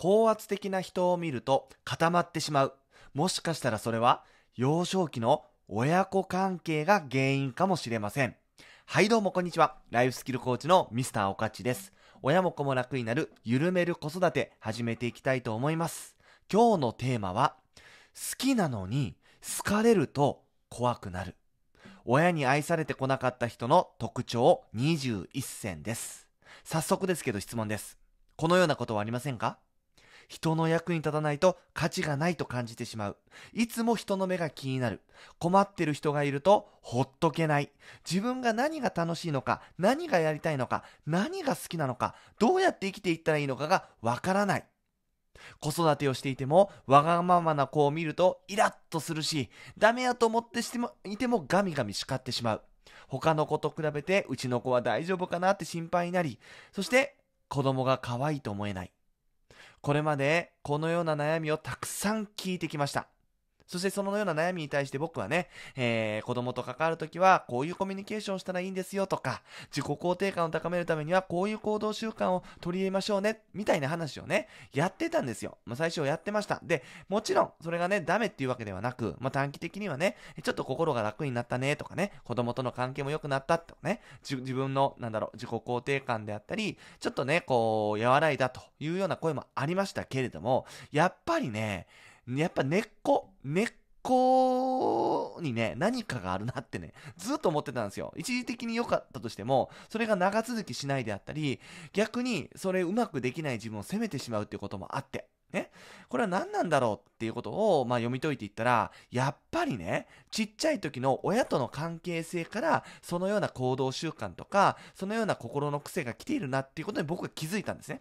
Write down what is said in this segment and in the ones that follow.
高圧的な人を見ると固まってしまう。もしかしたらそれは幼少期の親子関係が原因かもしれません。はいどうもこんにちは。ライフスキルコーチのミスターおかちです。親も子も楽になる緩める子育て始めていきたいと思います。今日のテーマは好きなのに好かれると怖くなる。親に愛されてこなかった人の特徴21選です。早速ですけど質問です。このようなことはありませんか人の役に立たないと価値がないと感じてしまう。いつも人の目が気になる。困ってる人がいるとほっとけない。自分が何が楽しいのか、何がやりたいのか、何が好きなのか、どうやって生きていったらいいのかがわからない。子育てをしていてもわがままな子を見るとイラッとするしダメやと思ってしてもいてもガミガミ叱ってしまう他の子と比べてうちの子は大丈夫かなって心配になりそして子供が可愛いと思えないこれまでこのような悩みをたくさん聞いてきましたそしてそのような悩みに対して僕はね、えー、子供と関わるときはこういうコミュニケーションをしたらいいんですよとか、自己肯定感を高めるためにはこういう行動習慣を取り入れましょうね、みたいな話をね、やってたんですよ。まあ、最初やってました。で、もちろんそれがね、ダメっていうわけではなく、まあ、短期的にはね、ちょっと心が楽になったねとかね、子供との関係も良くなったとかね、自分の、なんだろう、自己肯定感であったり、ちょっとね、こう、和らいだというような声もありましたけれども、やっぱりね、やっぱ根っこ、根っこにね、何かがあるなってね、ずっと思ってたんですよ。一時的に良かったとしても、それが長続きしないであったり、逆にそれうまくできない自分を責めてしまうっていうこともあって、ね、これは何なんだろうっていうことを、まあ、読み解いていったら、やっぱりね、ちっちゃい時の親との関係性から、そのような行動習慣とか、そのような心の癖が来ているなっていうことに僕は気づいたんですね。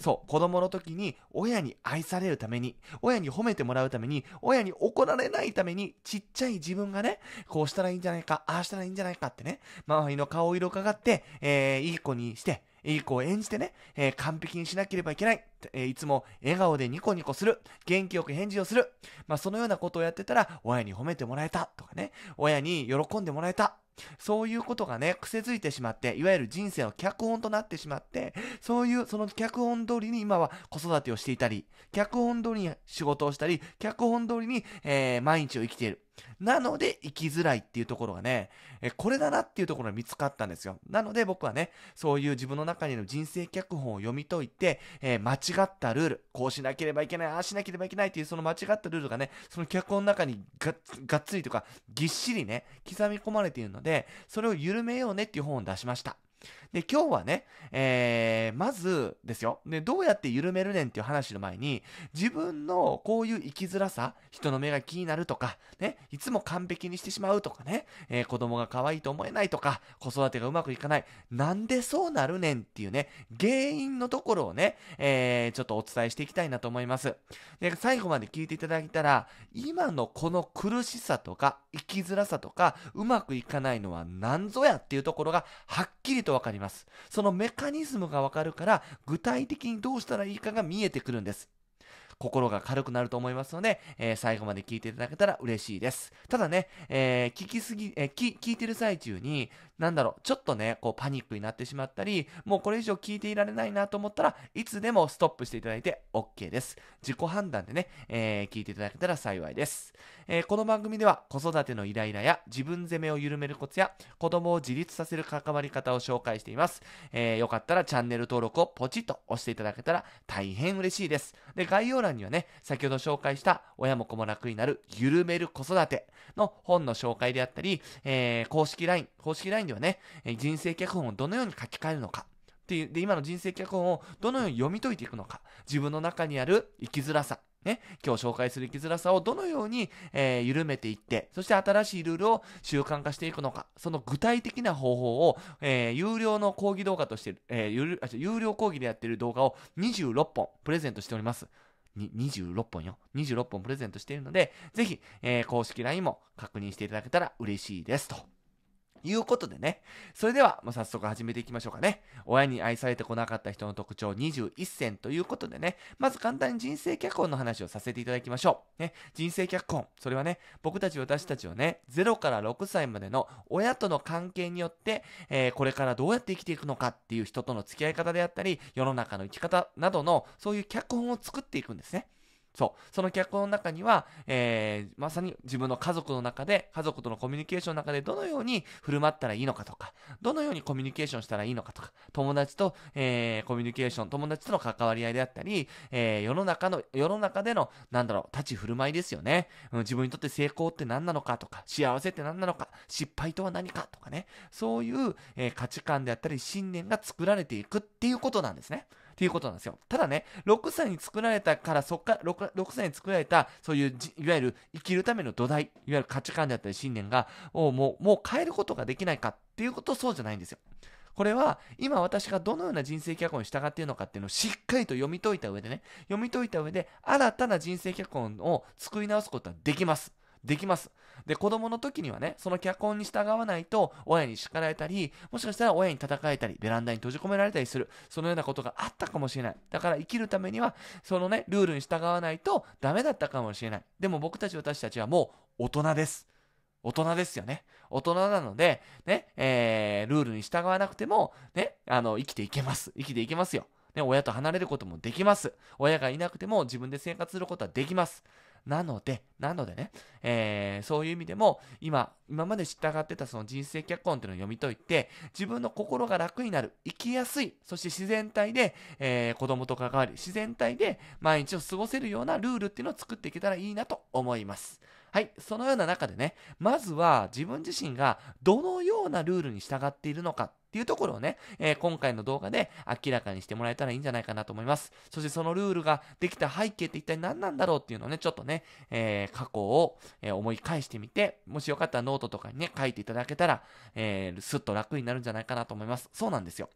そう子供の時に親に愛されるために親に褒めてもらうために親に怒られないためにちっちゃい自分がねこうしたらいいんじゃないかああしたらいいんじゃないかってね周りの顔色を伺って、えー、いい子にしていい子を演じてね、えー、完璧にしなければいけない、えー、いつも笑顔でニコニコする、元気よく返事をする、まあ、そのようなことをやってたら、親に褒めてもらえたとかね、親に喜んでもらえたそういうことがね、癖づいてしまって、いわゆる人生の脚本となってしまって、そういう、その脚本通りに今は子育てをしていたり、脚本通りに仕事をしたり、脚本通りに、えー、毎日を生きている。なので、生きづらいっていうところがね、えこれだなっていうところが見つかったんですよ。なので、僕はね、そういう自分の中にの人生脚本を読み解いて、えー、間違ったルール、こうしなければいけない、ああしなければいけないっていう、その間違ったルールがね、その脚本の中にががっつりとか、ぎっしりね、刻み込まれているので、それを緩めようねっていう本を出しました。で、今日はね、えー、まずですよ、ね、どうやって緩めるねんっていう話の前に、自分のこういう生きづらさ、人の目が気になるとか、ね、いつも完璧にしてしまうとかね、えー、子供が可愛いと思えないとか、子育てがうまくいかない、なんでそうなるねんっていうね、原因のところをね、えー、ちょっとお伝えしていきたいなと思います。で、最後まで聞いていただいたら、今のこの苦しさとか、生きづらさとか、うまくいかないのは何ぞやっていうところが、はっきりとわかります。ますそのメカニズムがわかるから具体的にどうしたらいいかが見えてくるんです心が軽くなると思いますので、えー、最後まで聞いていただけたら嬉しいです。ただね、えー、聞きすぎ、えー、聞いてる最中になんだろう、ちょっとね、こうパニックになってしまったり、もうこれ以上聞いていられないなと思ったらいつでもストップしていただいて OK です。自己判断でね、えー、聞いていただけたら幸いです、えー、この番組では子育てのイライラや自分責めを緩めるコツや子供を自立させる関わり方を紹介しています。えー、よかったらチャンネル登録をポチッと押していただけたら大変嬉しいです。で、概要欄にはね、先ほど紹介した親も子も楽になる緩める子育ての本の紹介であったり、えー、公式 LINE、公式 LINE インではね、人生脚本をどのように書き換えるのか。っていう、で、今の人生脚本をどのように読み解いていくのか。自分の中にある生きづらさ。ね、今日紹介する生きづらさをどのように、えー、緩めていって、そして新しいルールを習慣化していくのか、その具体的な方法を、えー、有料の講義動画として、えー、あ有料講義でやってる動画を26本プレゼントしております。26本よ。26本プレゼントしているので、ぜひ、えー、公式 LINE も確認していただけたら嬉しいですと。いうことでね。それでは、もう早速始めていきましょうかね。親に愛されてこなかった人の特徴21選ということでね、まず簡単に人生脚本の話をさせていただきましょう。ね、人生脚本。それはね、僕たち私たちをね、0から6歳までの親との関係によって、えー、これからどうやって生きていくのかっていう人との付き合い方であったり、世の中の生き方などの、そういう脚本を作っていくんですね。そう。その脚本の中には、えー、まさに自分の家族の中で、家族とのコミュニケーションの中でどのように振る舞ったらいいのかとか、どのようにコミュニケーションしたらいいのかとか、友達と、えー、コミュニケーション、友達との関わり合いであったり、えー、世の中の、世の中での、なんだろう、立ち振る舞いですよね、うん。自分にとって成功って何なのかとか、幸せって何なのか、失敗とは何かとかね、そういう、えー、価値観であったり、信念が作られていくっていうことなんですね。っていうことなんですよ。ただね、6歳に作られたから、そっから 6, 6歳に作られた、そういういわゆる生きるための土台、いわゆる価値観であったり信念が、をもう、もう変えることができないかっていうことそうじゃないんですよ。これは今私がどのような人生脚本に従っているのかっていうのをしっかりと読み解いた上でね、読み解いた上で新たな人生脚本を作り直すことはできます。できます。で、子供の時にはね、その脚本に従わないと、親に叱られたり、もしかしたら親に叩えたり、ベランダに閉じ込められたりする、そのようなことがあったかもしれない。だから生きるためには、そのね、ルールに従わないとダメだったかもしれない。でも僕たち私たちはもう大人です。大人ですよね。大人なので、ね、えー、ルールに従わなくても、ね、あの、生きていけます。生きていけますよ。ね、親と離れることもできます。親がいなくても自分で生活することはできます。なので、なのでね、えー、そういう意味でも、今、今まで従ってたその人生脚本っていうのを読み解いて、自分の心が楽になる、生きやすい、そして自然体で、えー、子供と関わり、自然体で毎日を過ごせるようなルールっていうのを作っていけたらいいなと思います。はい、そのような中でね、まずは自分自身がどのようなルールに従っているのかっていうところをね、えー、今回の動画で明らかにしてもらえたらいいんじゃないかなと思います。そしてそのルールができた背景って一体何なんだろうっていうのをね、ちょっとね、えー、過去を、え思い返してみて、もしよかったらノートとかにね、書いていただけたら、えー、すっと楽になるんじゃないかなと思います。そうなんですよ。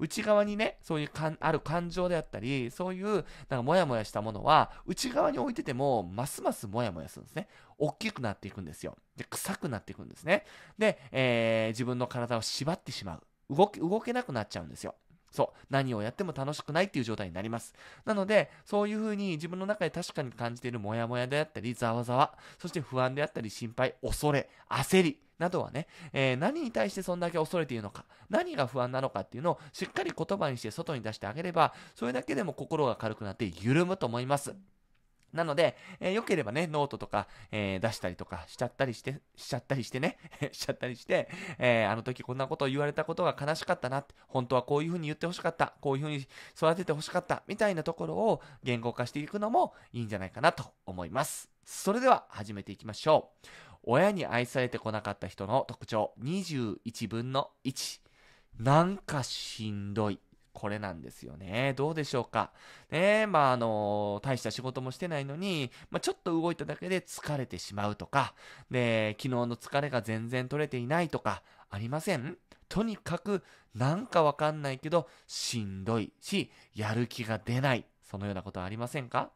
内側にね、そういうかんある感情であったり、そういう、なんかモヤモヤしたものは、内側に置いてても、ますますモヤモヤするんですね。大きくなっていくんですよ。で、臭くなっていくんですね。で、えー、自分の体を縛ってしまう。動き、動けなくなっちゃうんですよ。そう。何をやっても楽しくないっていう状態になります。なので、そういうふうに自分の中で確かに感じているモヤモヤであったり、ざわざわ、そして不安であったり、心配、恐れ、焦り、などはね、えー、何に対してそんだけ恐れているのか、何が不安なのかっていうのをしっかり言葉にして外に出してあげれば、それだけでも心が軽くなって緩むと思います。なので、えー、良ければね、ノートとか、えー、出したりとかしちゃったりして、しちゃったりしてね、しちゃったりして、えー、あの時こんなことを言われたことが悲しかったなって、本当はこういうふうに言ってほしかった、こういうふうに育ててほしかった、みたいなところを言語化していくのもいいんじゃないかなと思います。それでは始めていきましょう。親に愛されてこなかった人の特徴21分の1。なんかしんどい。これなんですよね。どうでしょうか。ねまあ、あの、大した仕事もしてないのに、まあ、ちょっと動いただけで疲れてしまうとか、で、昨日の疲れが全然取れていないとか、ありませんとにかく、なんかわかんないけど、しんどいし、やる気が出ない。そのようなことはありませんか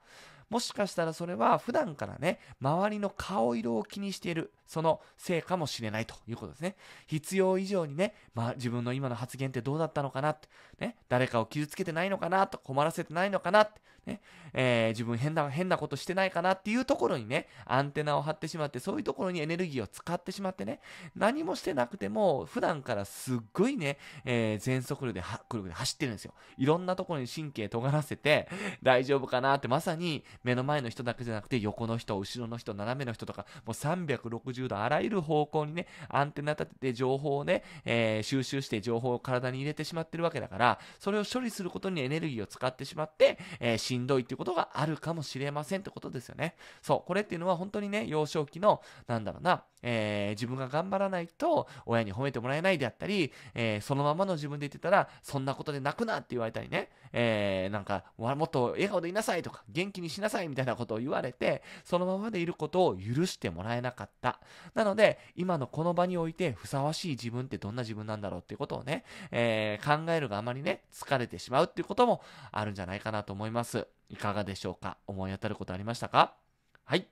もしかしたらそれは普段からね、周りの顔色を気にしている、そのせいかもしれないということですね。必要以上にね、まあ、自分の今の発言ってどうだったのかなって、ね、誰かを傷つけてないのかなと、困らせてないのかなって、ね、えー、自分変な、変なことしてないかなっていうところにね、アンテナを張ってしまって、そういうところにエネルギーを使ってしまってね、何もしてなくても、普段からすっごいね、えー、全速力で、力で走ってるんですよ。いろんなところに神経尖らせて、大丈夫かなって、まさに目の前の人だけじゃなくて、横の人、後ろの人、斜めの人とか、もう360度あらゆる方向にね、アンテナ立てて情報をね、えー、収集して情報を体に入れてしまってるわけだから、それを処理することにエネルギーを使ってしまって、えー、んどいっていうことがあるかもしれませんってことですよね。そう、これっていうのは本当にね、幼少期の、なんだろうな、えー、自分が頑張らないと親に褒めてもらえないであったり、えー、そのままの自分で言ってたら、そんなことで泣くなって言われたりね、えー、なんか、もっと笑顔でいなさいとか、元気にしなさいみたいなことを言われて、そのままでいることを許してもらえなかった。なので、今のこの場において、ふさわしい自分ってどんな自分なんだろうっていうことをね、えー、考えるがあまりね、疲れてしまうっていうこともあるんじゃないかなと思います。いかがでしょうか思い当たることありましたかはい。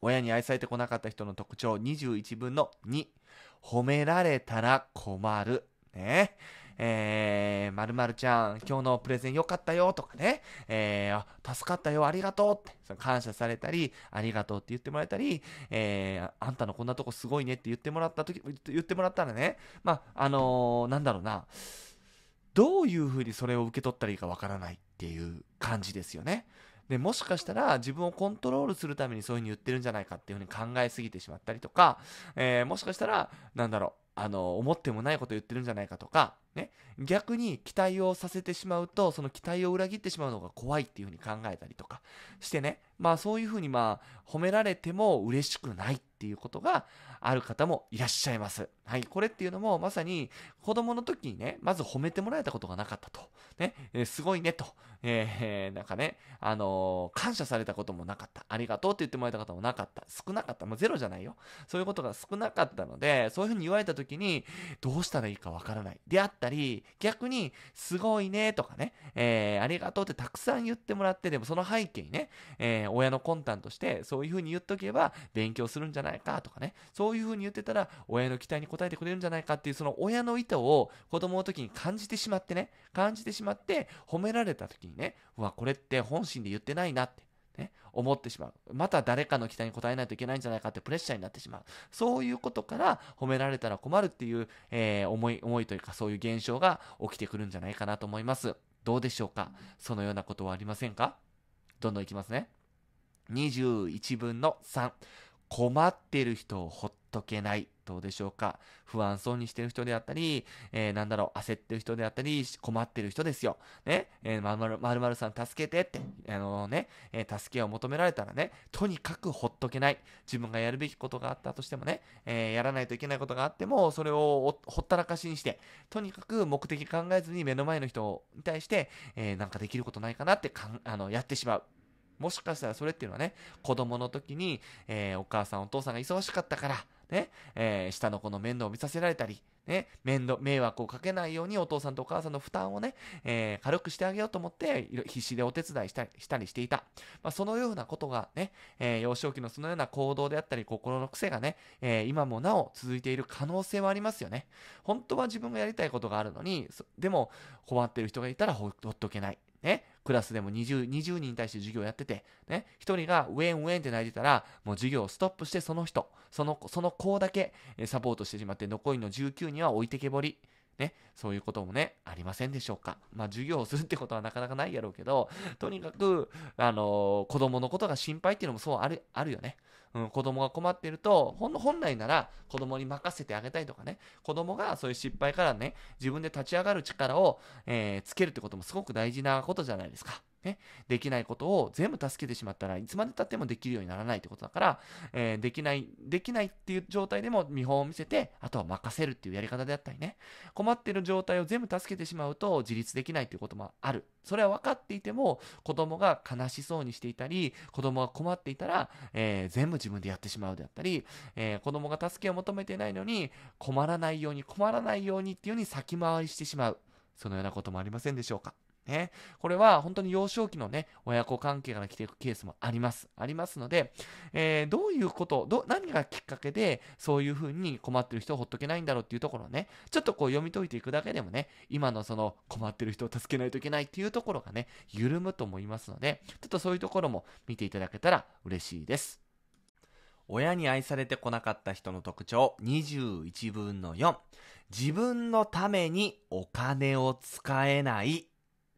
親に愛されてこなかった人の特徴21分の2。褒められたら困る。ね。えー、まるまるちゃん、今日のプレゼン良かったよとかね、えー、あ、助かったよ、ありがとうって、その感謝されたり、ありがとうって言ってもらえたり、えー、あんたのこんなとこすごいねって言ってもらったとき、言ってもらったらね、まあ、あのー、なんだろうな、どういうふうにそれを受け取ったらいいかわからないっていう感じですよね。でもしかしたら自分をコントロールするためにそういうふうに言ってるんじゃないかっていうふうに考えすぎてしまったりとか、えー、もしかしたらなんだろうあの、思ってもないこと言ってるんじゃないかとか、ね、逆に期待をさせてしまうと、その期待を裏切ってしまうのが怖いっていうふうに考えたりとかしてね、まあそういうふうにまあ褒められても嬉しくないっていうことがある方もいらっしゃいます。はい、これっていうのもまさに子供の時にね、まず褒めてもらえたことがなかったと。ね、えー、すごいねと、えー、なんかね、あのー、感謝されたこともなかった。ありがとうって言ってもらえた方もなかった。少なかった。もうゼロじゃないよ。そういうことが少なかったので、そういうふうに言われた時に、どうしたらいいかわからない。であったり、逆に、すごいねとかね、えー、ありがとうってたくさん言ってもらって、でもその背景にね、えー、親の魂胆として、そういうふうに言っとけば、勉強するんじゃないかとかね、そういうふうに言ってたら、親の期待に応えてくれるんじゃないかっていう、その親の意図を子供の時に感じてしまってね、感じてしまってまって、褒められた時にね、うわ、これって本心で言ってないなって。ね、思ってしまう。また誰かの期待に応えないといけないんじゃないかってプレッシャーになってしまう。そういうことから褒められたら困るっていう、えー、思い、思いというかそういう現象が起きてくるんじゃないかなと思います。どうでしょうかそのようなことはありませんかどんどんいきますね。21分の3。困ってる人をほっ解けない。どうでしょうか不安そうにしてる人であったり、えー、なんだろう、焦ってる人であったり、困ってる人ですよ。ね、えー、まるまるまるさん助けてって、あのー、ね、えー、助けを求められたらね、とにかくほっとけない。自分がやるべきことがあったとしてもね、えやらないといけないことがあっても、それをほったらかしにして、とにかく目的考えずに目の前の人に対して、えなんかできることないかなってかんあのやってしまう。もしかしたらそれっていうのはね、子供の時に、えー、お母さんお父さんが忙しかったから、ね、えー、下の子の面倒を見させられたり、ね、面倒、迷惑をかけないようにお父さんとお母さんの負担をね、えー、軽くしてあげようと思って、必死でお手伝いしたりしたりしていた。まあ、そのようなことがね、えー、幼少期のそのような行動であったり、心の癖がね、えー、今もなお続いている可能性はありますよね。本当は自分がやりたいことがあるのに、でも困ってる人がいたらほっとけない。ね、クラスでも 20, 20人に対して授業やってて、ね、1人がウェンウェンって泣いてたら、もう授業をストップして、その人、そのその子だけサポートしてしまって、残りの19人は置いてけぼり。ね、そういうこともね、ありませんでしょうか。まあ、授業をするってことはなかなかないやろうけど、とにかく、あのー、子供のことが心配っていうのもそうある、あるよね。うん、子供が困ってると、本来なら子供に任せてあげたいとかね、子供がそういう失敗からね、自分で立ち上がる力を、えー、つけるってこともすごく大事なことじゃないですか。ね、できないことを全部助けてしまったらいつまでたってもできるようにならないってことだから、えー、できない、できないっていう状態でも見本を見せて、あとは任せるっていうやり方であったりね、困ってる状態を全部助けてしまうと自立できないっていうこともある。それは分かっていても、子供が悲しそうにしていたり、子供が困っていたら、えー、全部自分でやってしまうであったり、えー、子供が助けを求めてないのに、困らないように、困らないようにっていうように先回りしてしまう。そのようなこともありませんでしょうか。ね。これは本当に幼少期のね、親子関係から来ていくケースもあります。ありますので、えー、どういうこと、ど何がきっかけでそういうふうに困ってる人をほっとけないんだろうっていうところをね、ちょっとこう読み解いていくだけでもね、今のその困ってる人を助けないといけないっていうところがね、緩むと思いますので、ちょっとそういうところも見ていただけたら嬉しいです。親に愛されてこなかった人の特徴21分の4自分のためにお金を使えない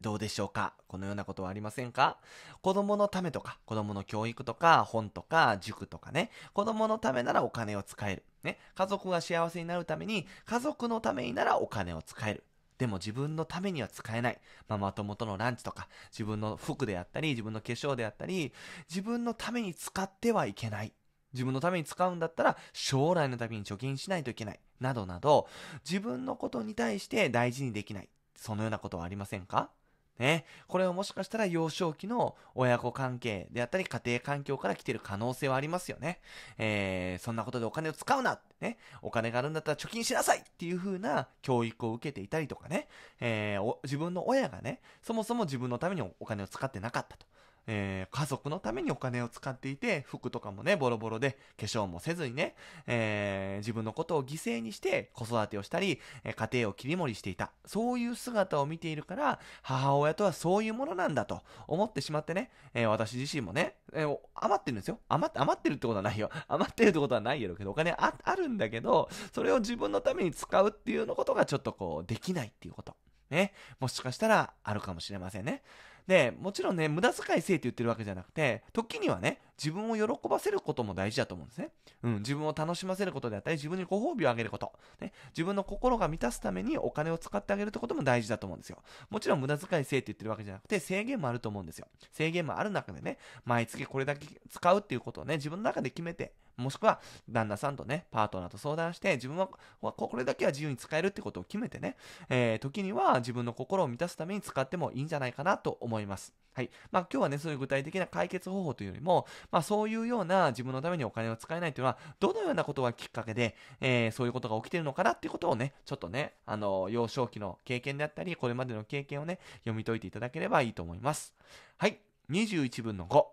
どうでしょうかこのようなことはありませんか子供のためとか、子供の教育とか、本とか、塾とかね。子供のためならお金を使える。ね。家族が幸せになるために、家族のためにならお金を使える。でも自分のためには使えない。ママ友とのランチとか、自分の服であったり、自分の化粧であったり、自分のために使ってはいけない。自分のために使うんだったら将来のために貯金しないといけない。などなど、自分のことに対して大事にできない。そのようなことはありませんかね、これはもしかしたら幼少期の親子関係であったり家庭環境から来てる可能性はありますよね。えー、そんなことでお金を使うなね、お金があるんだったら貯金しなさいっていう風な教育を受けていたりとかね、えー、自分の親がね、そもそも自分のためにお金を使ってなかったと。えー、家族のためにお金を使っていて、服とかもね、ボロボロで、化粧もせずにね、えー、自分のことを犠牲にして子育てをしたり、え家庭を切り盛りしていた。そういう姿を見ているから、母親とはそういうものなんだと思ってしまってね、えー、私自身もね、え余ってるんですよ。余って、余ってるってことはないよ。余ってるってことはないやろうけど、お金ああるんだけど、それを自分のために使うっていうのことがちょっとこう、できないっていうこと。ね。もしかしたらあるかもしれませんね。で、もちろんね、無駄遣いせいって言ってるわけじゃなくて、時にはね、自分を喜ばせることも大事だと思うんですね。うん、自分を楽しませることであったり、自分にご褒美をあげること、ね、自分の心が満たすためにお金を使ってあげるってことも大事だと思うんですよ。もちろん無駄遣いせいって言ってるわけじゃなくて、制限もあると思うんですよ。制限もある中でね、毎月これだけ使うっていうことをね、自分の中で決めて、もしくは旦那さんとね、パートナーと相談して、自分はこれだけは自由に使えるってことを決めてね、えー、時には自分の心を満たすために使ってもいいんじゃないかなと思います。はい。まあ今日はね、そういう具体的な解決方法というよりも、まあ、そういうような自分のためにお金を使えないというのは、どのようなことがきっかけで、えー、そういうことが起きてるのかなっていうことをね、ちょっとね、あの、幼少期の経験であったり、これまでの経験をね、読み解いていただければいいと思います。はい。21分の5。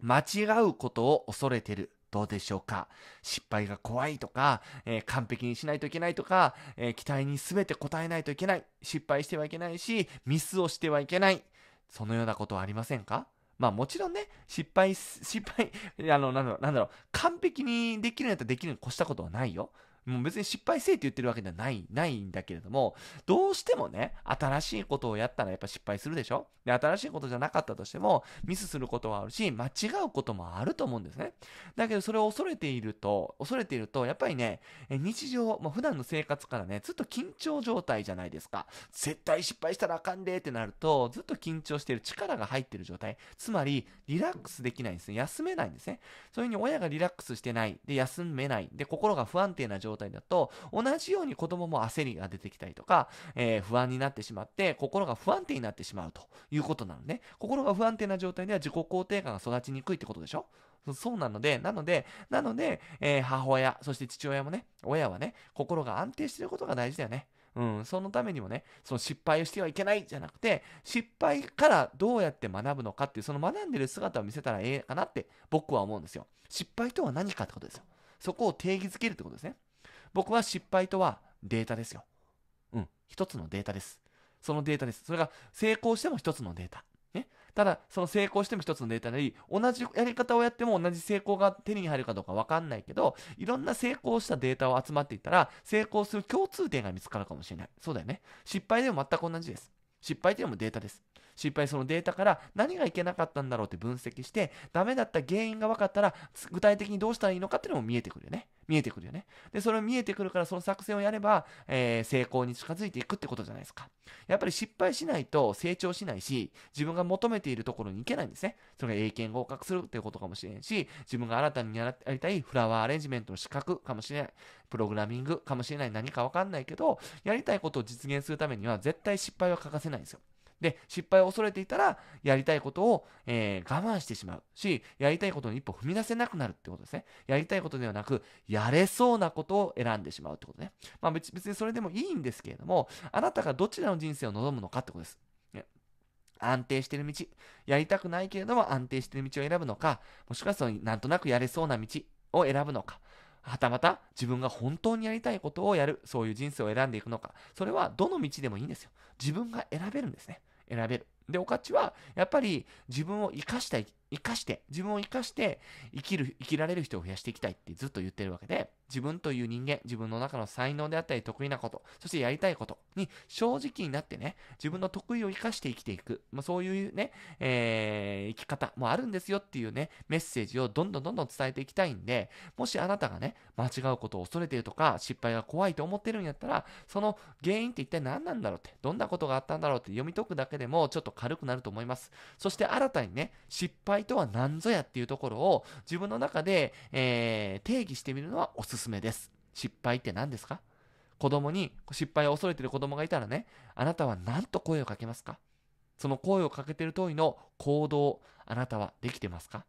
間違うことを恐れてる。どうでしょうか失敗が怖いとか、えー、完璧にしないといけないとか、えー、期待に全て応えないといけない。失敗してはいけないし、ミスをしてはいけない。そのようなことはありませんかまあもちろんね、失敗、失敗、あの、なんだろう、完璧にできるんやったらできるに越したことはないよ。もう別に失敗せえって言ってるわけではない、ないんだけれども、どうしてもね、新しいことをやったらやっぱ失敗するでしょで、新しいことじゃなかったとしても、ミスすることはあるし、間違うこともあると思うんですね。だけどそれを恐れていると、恐れていると、やっぱりね、日常、まあ、普段の生活からね、ずっと緊張状態じゃないですか。絶対失敗したらあかんでってなると、ずっと緊張してる力が入ってる状態。つまり、リラックスできないんですね。休めないんですね。そういうふうに親がリラックスしてない。で、休めない。で、心が不安定な状態態だと、同じように子供も焦りが出てきたりとか、えー、不安になってしまって、心が不安定になってしまうということなのね。心が不安定な状態では自己肯定感が育ちにくいってことでしょそうなので、なので、なので、えー、母親、そして父親もね、親はね、心が安定していることが大事だよね。うん、そのためにもね、その失敗をしてはいけないじゃなくて、失敗からどうやって学ぶのかっていう、その学んでる姿を見せたらええかなって僕は思うんですよ。失敗とは何かってことですよ。そこを定義づけるってことですね。僕は失敗とはデータですよ。うん。一つのデータです。そのデータです。それが成功しても一つのデータ。ね、ただ、その成功しても一つのデータなり、同じやり方をやっても同じ成功が手に入るかどうか分かんないけど、いろんな成功したデータを集まっていったら、成功する共通点が見つかるかもしれない。そうだよね。失敗でも全く同じです。失敗というのもデータです。失敗そのデータから何がいけなかったんだろうって分析してダメだった原因が分かったら具体的にどうしたらいいのかっていうのも見えてくるよね見えてくるよねでそれを見えてくるからその作戦をやれば、えー、成功に近づいていくってことじゃないですかやっぱり失敗しないと成長しないし自分が求めているところに行けないんですねそれが英検合格するっていうことかもしれんし自分が新たにやりたいフラワーアレンジメントの資格かもしれないプログラミングかもしれない何か分かんないけどやりたいことを実現するためには絶対失敗は欠かせないんですよで、失敗を恐れていたら、やりたいことを、えー、我慢してしまうし、やりたいことに一歩踏み出せなくなるってことですね。やりたいことではなく、やれそうなことを選んでしまうってことね。まあ別にそれでもいいんですけれども、あなたがどちらの人生を望むのかってことです。安定してる道。やりたくないけれども安定してる道を選ぶのか、もしくはそのなんとなくやれそうな道を選ぶのか、はたまた自分が本当にやりたいことをやる、そういう人生を選んでいくのか、それはどの道でもいいんですよ。自分が選べるんですね。選べる。で、おかちは、やっぱり自分を生かしたい生かして、自分を生かして、生きる、生きられる人を増やしていきたいってずっと言ってるわけで、自分という人間、自分の中の才能であったり、得意なこと、そしてやりたいことに正直になってね、自分の得意を生かして生きていく、まあ、そういうね、えー、生き方もあるんですよっていうね、メッセージをどんどんどんどん伝えていきたいんで、もしあなたがね、間違うことを恐れてるとか、失敗が怖いと思ってるんやったら、その原因って一体何なんだろうって、どんなことがあったんだろうって読み解くだけでも、ちょっと軽くなると思います。そして新たにね、失敗イとは何ぞやっていうところを自分の中で、えー、定義してみるのはおすすめです。失敗って何ですか子供に失敗を恐れてる子供がいたらね、あなたは何と声をかけますかその声をかけてる通りの行動、あなたはできてますか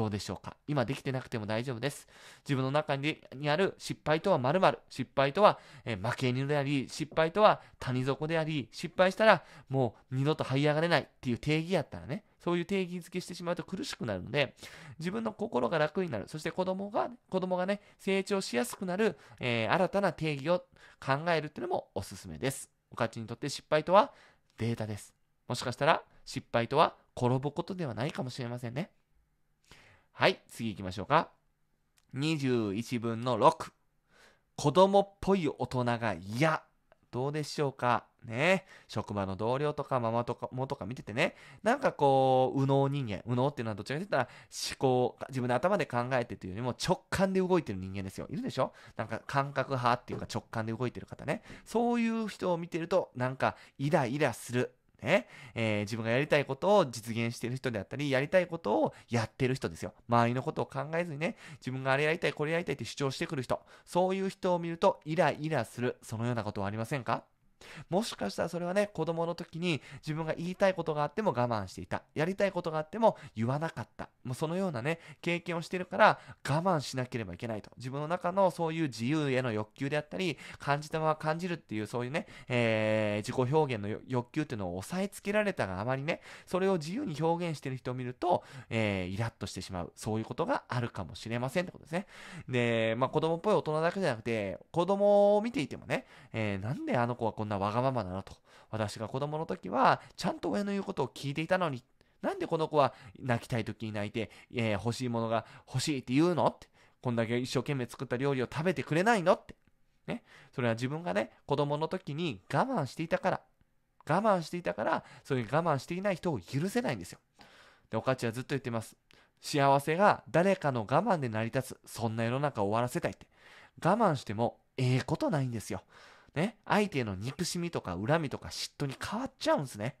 どうでしょうか今できてなくても大丈夫です。自分の中にある失敗とはまる失敗とは、え負け犬であり、失敗とは谷底であり、失敗したらもう二度と這い上がれないっていう定義やったらね、そういう定義づけしてしまうと苦しくなるので、自分の心が楽になる、そして子供が、子供がね、成長しやすくなる、えー、新たな定義を考えるっていうのもおすすめです。お勝ちにとって失敗とはデータです。もしかしたら失敗とは転ぶことではないかもしれませんね。はい、次行きましょうか。21分の6。子供っぽい大人が嫌。どうでしょうかね職場の同僚とかママとかもとか見ててね、なんかこう、右脳人間。右脳っていうのはどちらかというと思考、自分の頭で考えてというよりも直感で動いてる人間ですよ。いるでしょなんか感覚派っていうか直感で動いてる方ね。そういう人を見てると、なんかイライラする。ね、えー、自分がやりたいことを実現してる人であったり、やりたいことをやってる人ですよ。周りのことを考えずにね、自分があれやりたい、これやりたいって主張してくる人、そういう人を見るとイライラする、そのようなことはありませんかもしかしたらそれはね、子供の時に自分が言いたいことがあっても我慢していた。やりたいことがあっても言わなかった。もうそのようなね、経験をしているから我慢しなければいけないと。自分の中のそういう自由への欲求であったり、感じたまま感じるっていうそういうね、えー、自己表現の欲求っていうのを抑えつけられたがあまりね、それを自由に表現している人を見ると、えー、イラッとしてしまう。そういうことがあるかもしれませんってことですね。で、まあ子供っぽい大人だけじゃなくて、子供を見ていてもね、えー、なんであの子はこんななわがままだなと。私が子供の時は、ちゃんと親の言うことを聞いていたのに、なんでこの子は泣きたい時に泣いて、えー、欲しいものが欲しいって言うのって。こんだけ一生懸命作った料理を食べてくれないのって。ね。それは自分がね、子供の時に我慢していたから。我慢していたから、そういう我慢していない人を許せないんですよ。で、おかちはずっと言ってます。幸せが誰かの我慢で成り立つ。そんな世の中を終わらせたいって。我慢してもええことないんですよ。ね、相手の憎しみとか恨みとか嫉妬に変わっちゃうんですね。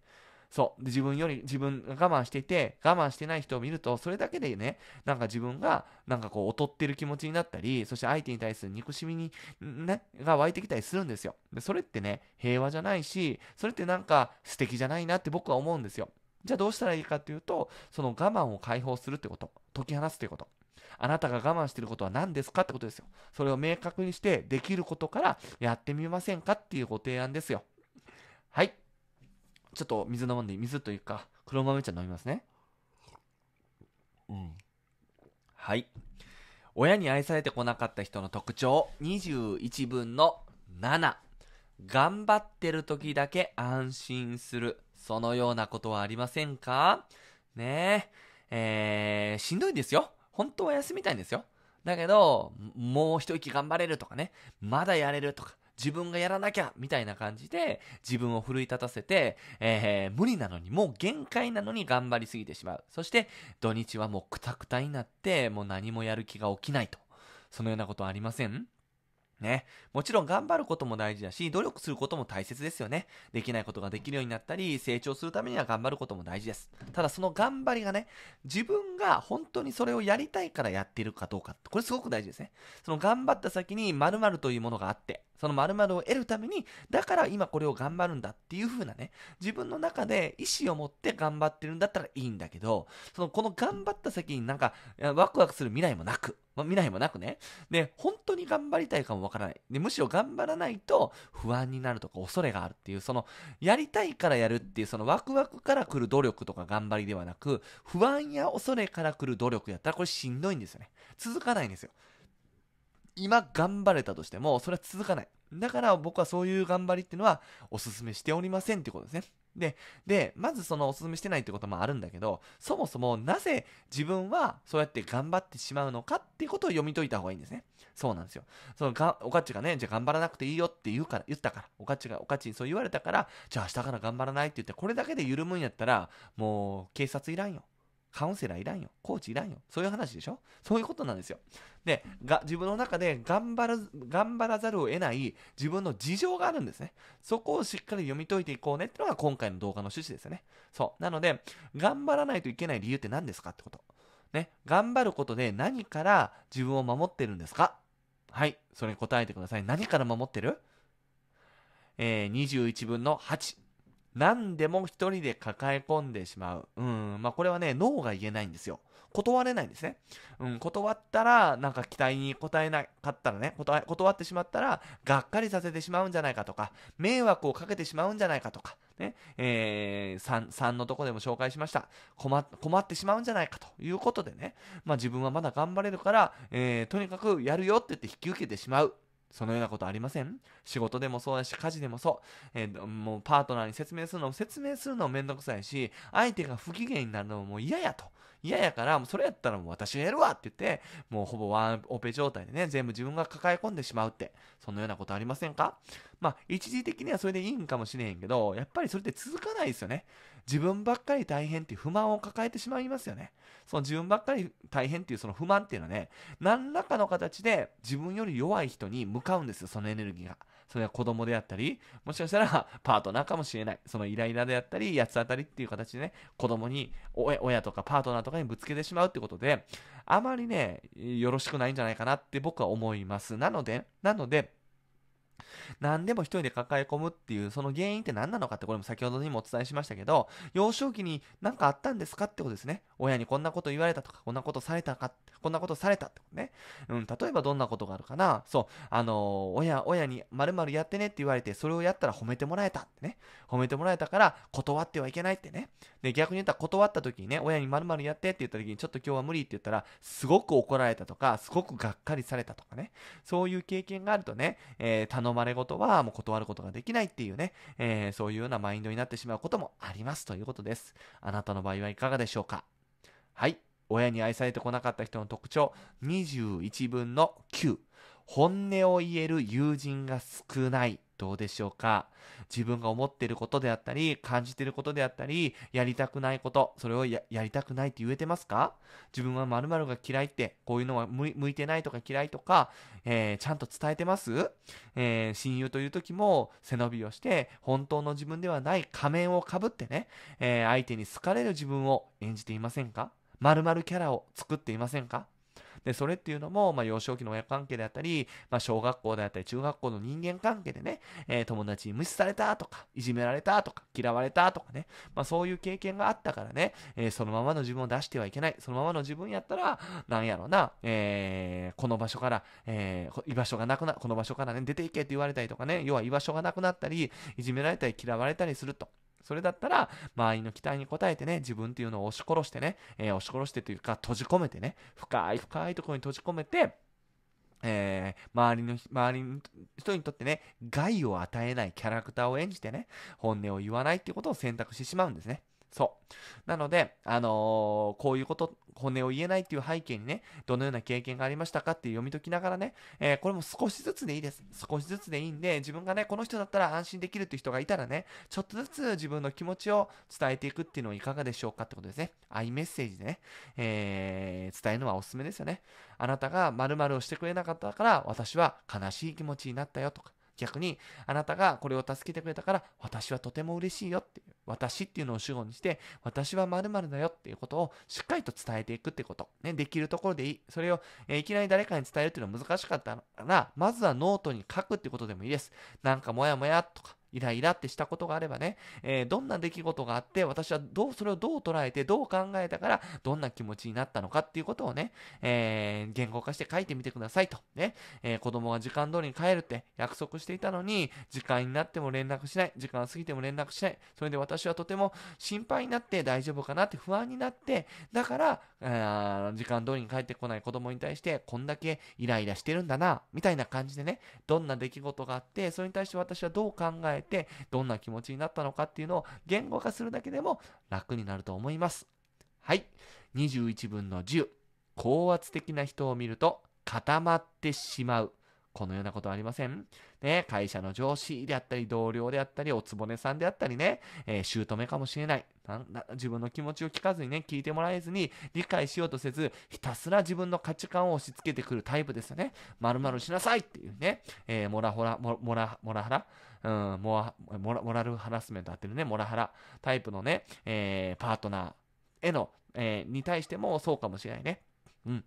そう。で、自分より、自分が我慢していて、我慢してない人を見ると、それだけでね、なんか自分が、なんかこう、劣ってる気持ちになったり、そして相手に対する憎しみに、ね、が湧いてきたりするんですよ。で、それってね、平和じゃないし、それってなんか素敵じゃないなって僕は思うんですよ。じゃあどうしたらいいかっていうと、その我慢を解放するってこと、解き放すってこと。あなたが我慢してることは何ですかってことですよ。それを明確にして、できることからやってみませんかっていうご提案ですよ。はい。ちょっと水飲んで、水というか、黒豆茶飲みますね。うん。はい。親に愛されてこなかった人の特徴、21分の7。頑張ってる時だけ安心する。そのようなことはありませんかねえ、えー、しんどいんですよ。本当は休みたいんですよ。だけど、もう一息頑張れるとかね、まだやれるとか、自分がやらなきゃみたいな感じで自分を奮い立たせて、えー、無理なのにもう限界なのに頑張りすぎてしまうそして土日はもうクタクタになってもう何もやる気が起きないとそのようなことありませんね。もちろん頑張ることも大事だし、努力することも大切ですよね。できないことができるようになったり、成長するためには頑張ることも大事です。ただその頑張りがね、自分が本当にそれをやりたいからやっているかどうか、これすごく大事ですね。その頑張った先に〇〇というものがあって、その〇〇を得るために、だから今これを頑張るんだっていう風なね、自分の中で意思を持って頑張ってるんだったらいいんだけど、その、この頑張った先になんか、ワクワクする未来もなく、まあ、未来もなくね。で、本当に頑張りたいかもわからない。で、むしろ頑張らないと不安になるとか恐れがあるっていう、その、やりたいからやるっていう、そのワクワクから来る努力とか頑張りではなく、不安や恐れから来る努力やったらこれしんどいんですよね。続かないんですよ。今頑張れたとしても、それは続かない。だから僕はそういう頑張りっていうのはお勧めしておりませんってことですね。で、で、まずそのお勧めしてないってこともあるんだけど、そもそもなぜ自分はそうやって頑張ってしまうのかっていうことを読み解いた方がいいんですね。そうなんですよ。そのが、おかっちがね、じゃあ頑張らなくていいよって言うから、言ったから、おかっちが、おかっちにそう言われたから、じゃあ明日から頑張らないって言って、これだけで緩むんやったら、もう警察いらんよ。カウンセラーいらんよ。コーチいらんよ。そういう話でしょそういうことなんですよ。で、が自分の中で頑張る、頑張らざるを得ない自分の事情があるんですね。そこをしっかり読み解いていこうねっていうのが今回の動画の趣旨ですよね。そう。なので、頑張らないといけない理由って何ですかってこと。ね。頑張ることで何から自分を守ってるんですかはい。それに答えてください。何から守ってるえー、21分の8。何でも一人で抱え込んでしまう。うん。まあ、これはね、脳が言えないんですよ。断れないんですね。うん、断ったら、なんか期待に応えなかったらね、断ってしまったら、がっかりさせてしまうんじゃないかとか、迷惑をかけてしまうんじゃないかとか、ね、えー、3, 3のとこでも紹介しました。困、困ってしまうんじゃないかということでね、まあ、自分はまだ頑張れるから、えー、とにかくやるよって言って引き受けてしまう。そのようなことありません仕事でもそうだし、家事でもそう。えー、もうパートナーに説明するのも説明するのもめんどくさいし、相手が不機嫌になるのも嫌やと。嫌やから、もうそれやったらもう私がやるわって言って、もうほぼワンオペ状態でね、全部自分が抱え込んでしまうって、そのようなことありませんかまあ、一時的にはそれでいいんかもしれへんけど、やっぱりそれって続かないですよね。自分ばっかり大変っていう不満を抱えてしまいますよね。その自分ばっかり大変っていうその不満っていうのはね、何らかの形で自分より弱い人に向かうんですよ、そのエネルギーが。それは子供であったり、もしかしたら パートナーかもしれない。そのイライラであったり、八つ当たりっていう形でね、子供に親とかパートナーとかにぶつけてしまうってことで、あまりね、よろしくないんじゃないかなって僕は思います。なので、なので、何でも一人で抱え込むっていう、その原因って何なのかってこれも先ほどにもお伝えしましたけど、幼少期に何かあったんですかってことですね。親にこんなこと言われたとか、こんなことされたか、こんなことされたってことね。うん、例えばどんなことがあるかな。そう、あのー、親、親に〇〇やってねって言われて、それをやったら褒めてもらえたってね。褒めてもらえたから、断ってはいけないってね。で、逆に言ったら断った時にね、親に〇〇やってって言った時に、ちょっと今日は無理って言ったら、すごく怒られたとか、すごくがっかりされたとかね。そういう経験があるとね、えー、頼ままれ事はもう断ることができないっていうね、えー、そういうようなマインドになってしまうこともありますということです。あなたの場合はいかがでしょうかはい。親に愛されてこなかった人の特徴、21分の9。本音を言える友人が少ないどうでしょうか自分が思っていることであったり、感じていることであったり、やりたくないこと、それをやりたくないって言えてますか自分は〇〇が嫌いって、こういうのは向いてないとか嫌いとか、えー、ちゃんと伝えてますえー、親友という時も背伸びをして、本当の自分ではない仮面をかぶってね、えー、相手に好かれる自分を演じていませんか〇〇キャラを作っていませんかで、それっていうのも、まあ、幼少期の親関係であったり、まあ、小学校であったり、中学校の人間関係でね、えー、友達に無視されたとか、いじめられたとか、嫌われたとかね、まあ、そういう経験があったからね、えー、そのままの自分を出してはいけない。そのままの自分やったら、なんやろな、えー、この場所から、えー、居場所がなくな、この場所からね、出ていけって言われたりとかね、要は居場所がなくなったり、いじめられたり、嫌われたりすると。それだったら、周りの期待に応えてね、自分っていうのを押し殺してね、えー、押し殺してというか、閉じ込めてね、深い深いところに閉じ込めて、えー、周りの、周りの人にとってね、害を与えないキャラクターを演じてね、本音を言わないっていうことを選択してしまうんですね。そう。なので、あのー、こういうこと、骨を言えないっていう背景にね、どのような経験がありましたかって読み解きながらね、えー、これも少しずつでいいです。少しずつでいいんで、自分がね、この人だったら安心できるっていう人がいたらね、ちょっとずつ自分の気持ちを伝えていくっていうのはいかがでしょうかってことですね。アイメッセージでね、えー、伝えるのはおすすめですよね。あなたが〇〇をしてくれなかったから、私は悲しい気持ちになったよとか、逆にあなたがこれを助けてくれたから私はとても嬉しいよっていう私っていうのを主語にして私は〇〇だよっていうことをしっかりと伝えていくってこと、ね、できるところでいいそれを、えー、いきなり誰かに伝えるっていうのは難しかったらまずはノートに書くってことでもいいですなんかモヤモヤとかイライラってしたことがあればね、えー、どんな出来事があって、私はどう、それをどう捉えて、どう考えたから、どんな気持ちになったのかっていうことをね、えー、言語化して書いてみてくださいと。ね、えー、子供が時間通りに帰るって約束していたのに、時間になっても連絡しない、時間過ぎても連絡しない、それで私はとても心配になって大丈夫かなって不安になって、だから、あ時間通りに帰ってこない子供に対して、こんだけイライラしてるんだな、みたいな感じでね、どんな出来事があって、それに対して私はどう考ええてどんな気持ちになったのかっていうのを言語化するだけでも楽になると思いますはい21分の10高圧的な人を見ると固まってしまうこのようなことありませんね、会社の上司であったり、同僚であったり、おつぼねさんであったりね、えー、姑かもしれない。自分の気持ちを聞かずにね、聞いてもらえずに、理解しようとせず、ひたすら自分の価値観を押し付けてくるタイプですよね。まるしなさいっていうね、えー、モラホラ、モラ、モラハラ、うん、モアモラ、モラルハラスメントあってるね、モラハラタイプのね、えー、パートナーへの、えー、に対してもそうかもしれないね。うん。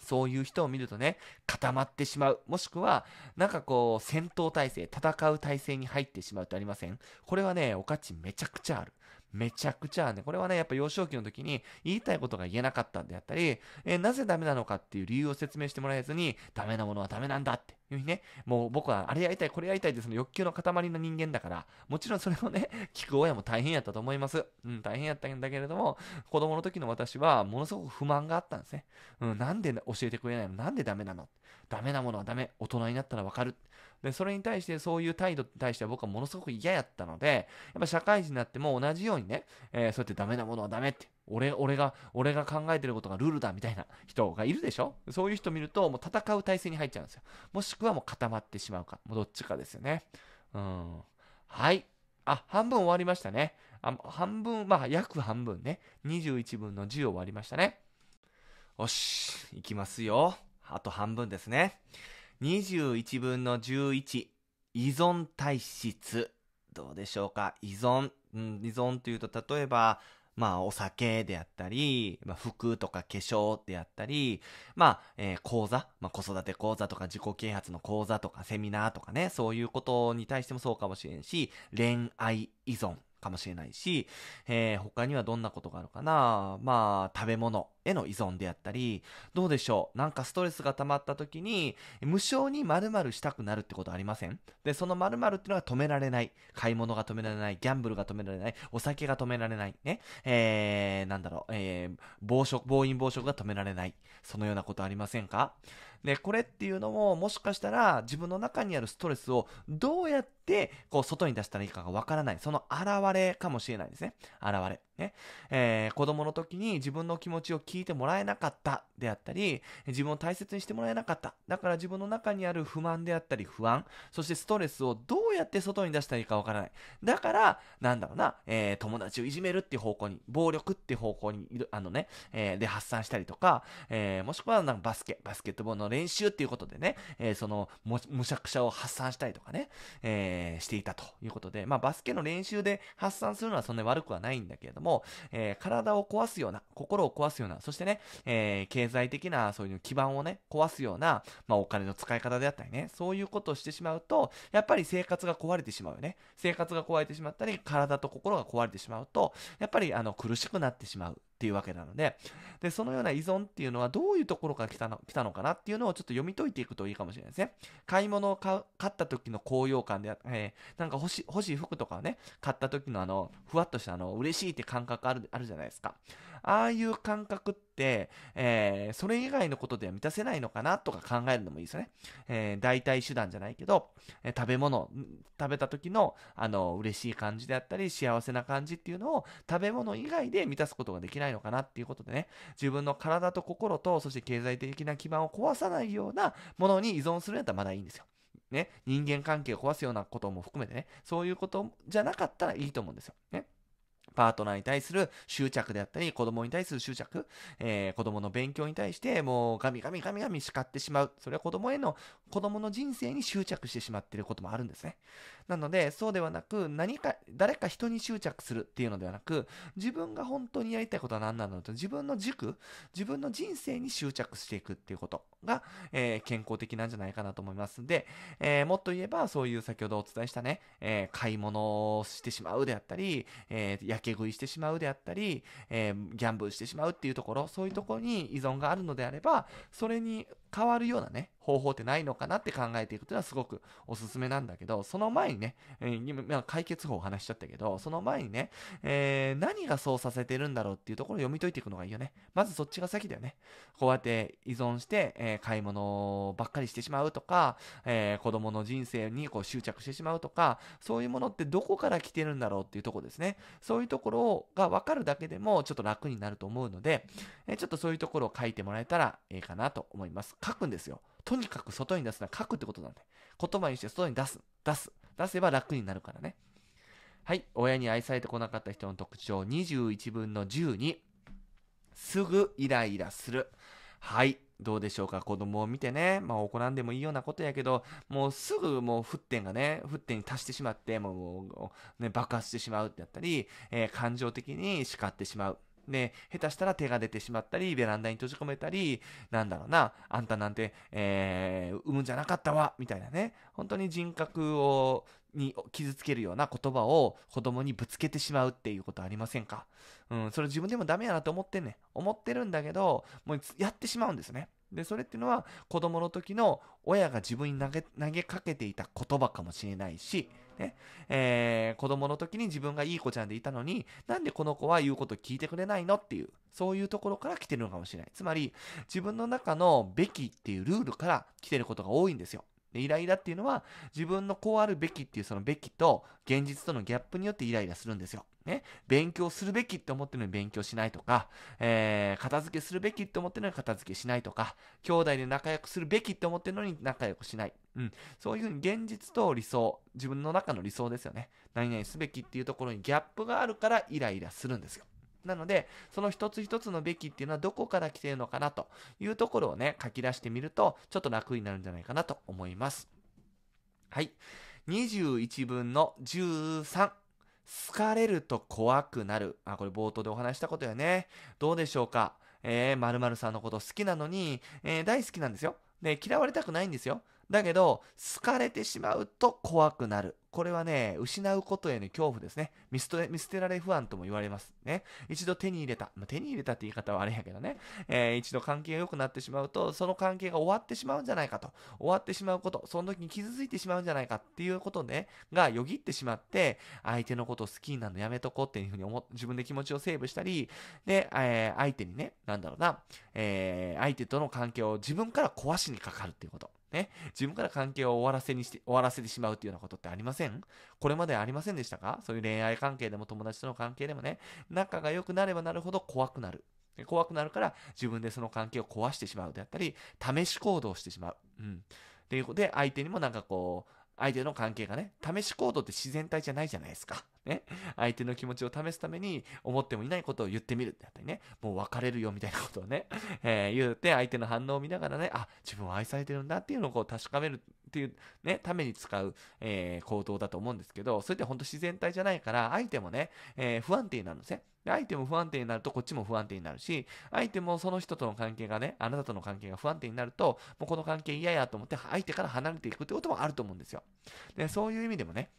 そういう人を見るとね、固まってしまう。もしくは、なんかこう、戦闘体制、戦う体制に入ってしまうってありませんこれはね、おかちめちゃくちゃある。めちゃくちゃね、これはね、やっぱ幼少期の時に言いたいことが言えなかったんであったり、えー、なぜダメなのかっていう理由を説明してもらえずに、ダメなものはダメなんだって。にね、もう僕はあれやりたい、これやりたいってその欲求の塊の人間だから、もちろんそれをね、聞く親も大変やったと思います。うん、大変やったんだけれども、子供の時の私はものすごく不満があったんですね。うん、なんで教えてくれないのなんでダメなのダメなものはダメ。大人になったらわかる。で、それに対してそういう態度に対しては僕はものすごく嫌やったので、やっぱ社会人になっても同じようにね、えー、そうやってダメなものはダメって、俺、俺が、俺が考えてることがルールだみたいな人がいるでしょそういう人見ると、もう戦う体制に入っちゃうんですよ。もしくはもう固まってしまうか。もうどっちかですよね。うん。はい。あ、半分終わりましたね。あ半分、まあ、約半分ね。21分の10終わりましたね。よし、いきますよ。あと半分ですね。21分の11、依存体質。どうでしょうか依存。うん、依存というと、例えば、まあ、お酒であったり、まあ、服とか化粧であったり、まあ、えー、講座、まあ、子育て講座とか自己啓発の講座とかセミナーとかね、そういうことに対してもそうかもしれんし、恋愛依存かもしれないし、えー、他にはどんなことがあるかなまあ、食べ物への依存であったり、どうでしょうなんかストレスが溜まった時に、無償に〇〇したくなるってことありませんで、その〇〇っていうのが止められない。買い物が止められない。ギャンブルが止められない。お酒が止められない。ね。えー、なんだろう、えー、暴食、暴飲暴食が止められない。そのようなことありませんかね、これっていうのも、もしかしたら自分の中にあるストレスをどうやって、こう、外に出したらいいかがわからない。その現れかもしれないですね。現れ。ね、えー、子供の時に自分の気持ちを聞いてもらえなかったであったり、自分を大切にしてもらえなかった。だから自分の中にある不満であったり不安、そしてストレスをどうやって外に出したらいいかわからない。だから、なんだろうな、えー、友達をいじめるっていう方向に、暴力っていう方向に、あのね、えー、で発散したりとか、えー、もしくはなんかバスケ、バスケットボールの練習っていうことでね、えー、そのむ、むしゃくしゃを発散したりとかね、えー、していたということで、まあバスケの練習で発散するのはそんなに悪くはないんだけれども、も、えー、体を壊すような、心を壊すような、そしてね、えー、経済的なそういう基盤をね、壊すような、まあ、お金の使い方であったりね、そういうことをしてしまうと、やっぱり生活が壊れてしまうよね。生活が壊れてしまったり、体と心が壊れてしまうと、やっぱりあの苦しくなってしまう。っていうわけなので、で、そのような依存っていうのはどういうところから来たの来たのかなっていうのをちょっと読み解いていくといいかもしれないですね。買い物を買った時の高揚感で、えー、なんか欲し欲しい服とかをね、買った時のあの、ふわっとしたあの、嬉しいって感覚あるあるじゃないですか。ああいう感覚って、えー、それ以外のことでは満たせないのかなとか考えるのもいいですよね。えー、代替手段じゃないけど、えー、食べ物、食べた時の、あの、嬉しい感じであったり、幸せな感じっていうのを、食べ物以外で満たすことができないのかなっていうことでね、自分の体と心と、そして経済的な基盤を壊さないようなものに依存するんだったらまだいいんですよ。ね、人間関係を壊すようなことも含めてね、そういうことじゃなかったらいいと思うんですよ。ね。パートナーに対する執着であったり、子供に対する執着、えー、子供の勉強に対して、もうガミガミガミガミ叱ってしまう。それは子供への、子供の人生に執着してしまっていることもあるんですね。なので、そうではなく、何か、誰か人に執着するっていうのではなく、自分が本当にやりたいことは何なのと、自分の軸、自分の人生に執着していくっていうこと。が、えー、健康的なんじゃないかなと思いますで、えー、もっと言えばそういう先ほどお伝えしたね、えー、買い物をしてしまうであったり、えー、やけ食いしてしまうであったり、えギャンブルしてしまうっていうところそういうところに依存があるのであればそれに変わるようなね、方法ってないのかなって考えていくというのはすごくおすすめなんだけど、その前にね、今解決法を話しちゃったけど、その前にね、えー、何がそうさせてるんだろうっていうところを読み解いていくのがいいよね。まずそっちが先だよね。こうやって依存して、えー、買い物ばっかりしてしまうとか、えー、子供の人生にこう執着してしまうとか、そういうものってどこから来てるんだろうっていうところですね。そういうところが分かるだけでもちょっと楽になると思うので、えちょっとそういうところを書いてもらえたらいいかなと思います。書くんですよ。とにかく外に出すのは書くってことなんで。言葉にして外に出す。出す。出せば楽になるからね。はい。親に愛されてこなかった人の特徴、21分の12。すぐイライラする。はい。どうでしょうか子供を見てね、まあ怒らんでもいいようなことやけど、もうすぐもう沸点がね、沸点に達してしまって、もう、ね、爆発してしまうってやったり、えー、感情的に叱ってしまう。ね、下手したら手が出てしまったり、ベランダに閉じ込めたり、なんだろうな、あんたなんて、えー、産むんじゃなかったわ、みたいなね、本当に人格を、に傷つけるような言葉を子供にぶつけてしまうっていうことありませんかうん、それ自分でもダメやなと思ってんね思ってるんだけど、もうやってしまうんですね。で、それっていうのは子供の時の親が自分に投げかけていた言葉かもしれないし、ね、えー、子供の時に自分がいい子ちゃんでいたのに、なんでこの子は言うこと聞いてくれないのっていう、そういうところから来てるのかもしれない。つまり、自分の中のべきっていうルールから来てることが多いんですよ。イライラっていうのは自分のこうあるべきっていうそのべきと現実とのギャップによってイライラするんですよ。ね、勉強するべきって思ってるのに勉強しないとか、えー、片付けするべきって思ってるのに片付けしないとか、兄弟で仲良くするべきって思ってるのに仲良くしない。うん、そういうふうに現実と理想、自分の中の理想ですよね。何々すべきっていうところにギャップがあるからイライラするんですよ。なので、その一つ一つのべきっていうのはどこから来ているのかなというところをね、書き出してみると、ちょっと楽になるんじゃないかなと思います。はい。21分の13。好かれると怖くなる。あ、これ冒頭でお話したことやね。どうでしょうかえー、〇〇さんのこと好きなのに、えー、大好きなんですよ。で、嫌われたくないんですよ。だけど、好かれてしまうと怖くなる。これはね、失うことへの恐怖ですね。見捨て見捨てられ不安とも言われます。ね。一度手に入れた。まあ、手に入れたって言い方はあれやけどね。えー、一度関係が良くなってしまうと、その関係が終わってしまうんじゃないかと。終わってしまうこと、その時に傷ついてしまうんじゃないかっていうことね、がよぎってしまって、相手のことを好きになるのやめとこうっていうふうに思、自分で気持ちをセーブしたり、で、えー、相手にね、なんだろうな、えー、相手との関係を自分から壊しにかかるっていうこと。ね、自分から関係を終わらせにして、終わらせてしまうっていうようなことってありませんこれまでありませんでしたかそういう恋愛関係でも友達との関係でもね、仲が良くなればなるほど怖くなる。怖くなるから自分でその関係を壊してしまうであったり、試し行動してしまう。うん。ということで、相手にもなんかこう、相手の関係がね、試し行動って自然体じゃないじゃないですか。ね、相手の気持ちを試すために思ってもいないことを言ってみるってやったりね、もう別れるよみたいなことをね、えー、言って相手の反応を見ながらね、あ、自分を愛されてるんだっていうのをこう確かめるっていうね、ために使う、えー、行動だと思うんですけど、それって本当自然体じゃないから、相手もね、えー、不安定になるんですね。で相手も不安定になるとこっちも不安定になるし、相手もその人との関係がね、あなたとの関係が不安定になると、もうこの関係嫌やと思って相手から離れていくってこともあると思うんですよ。で、そういう意味でもね、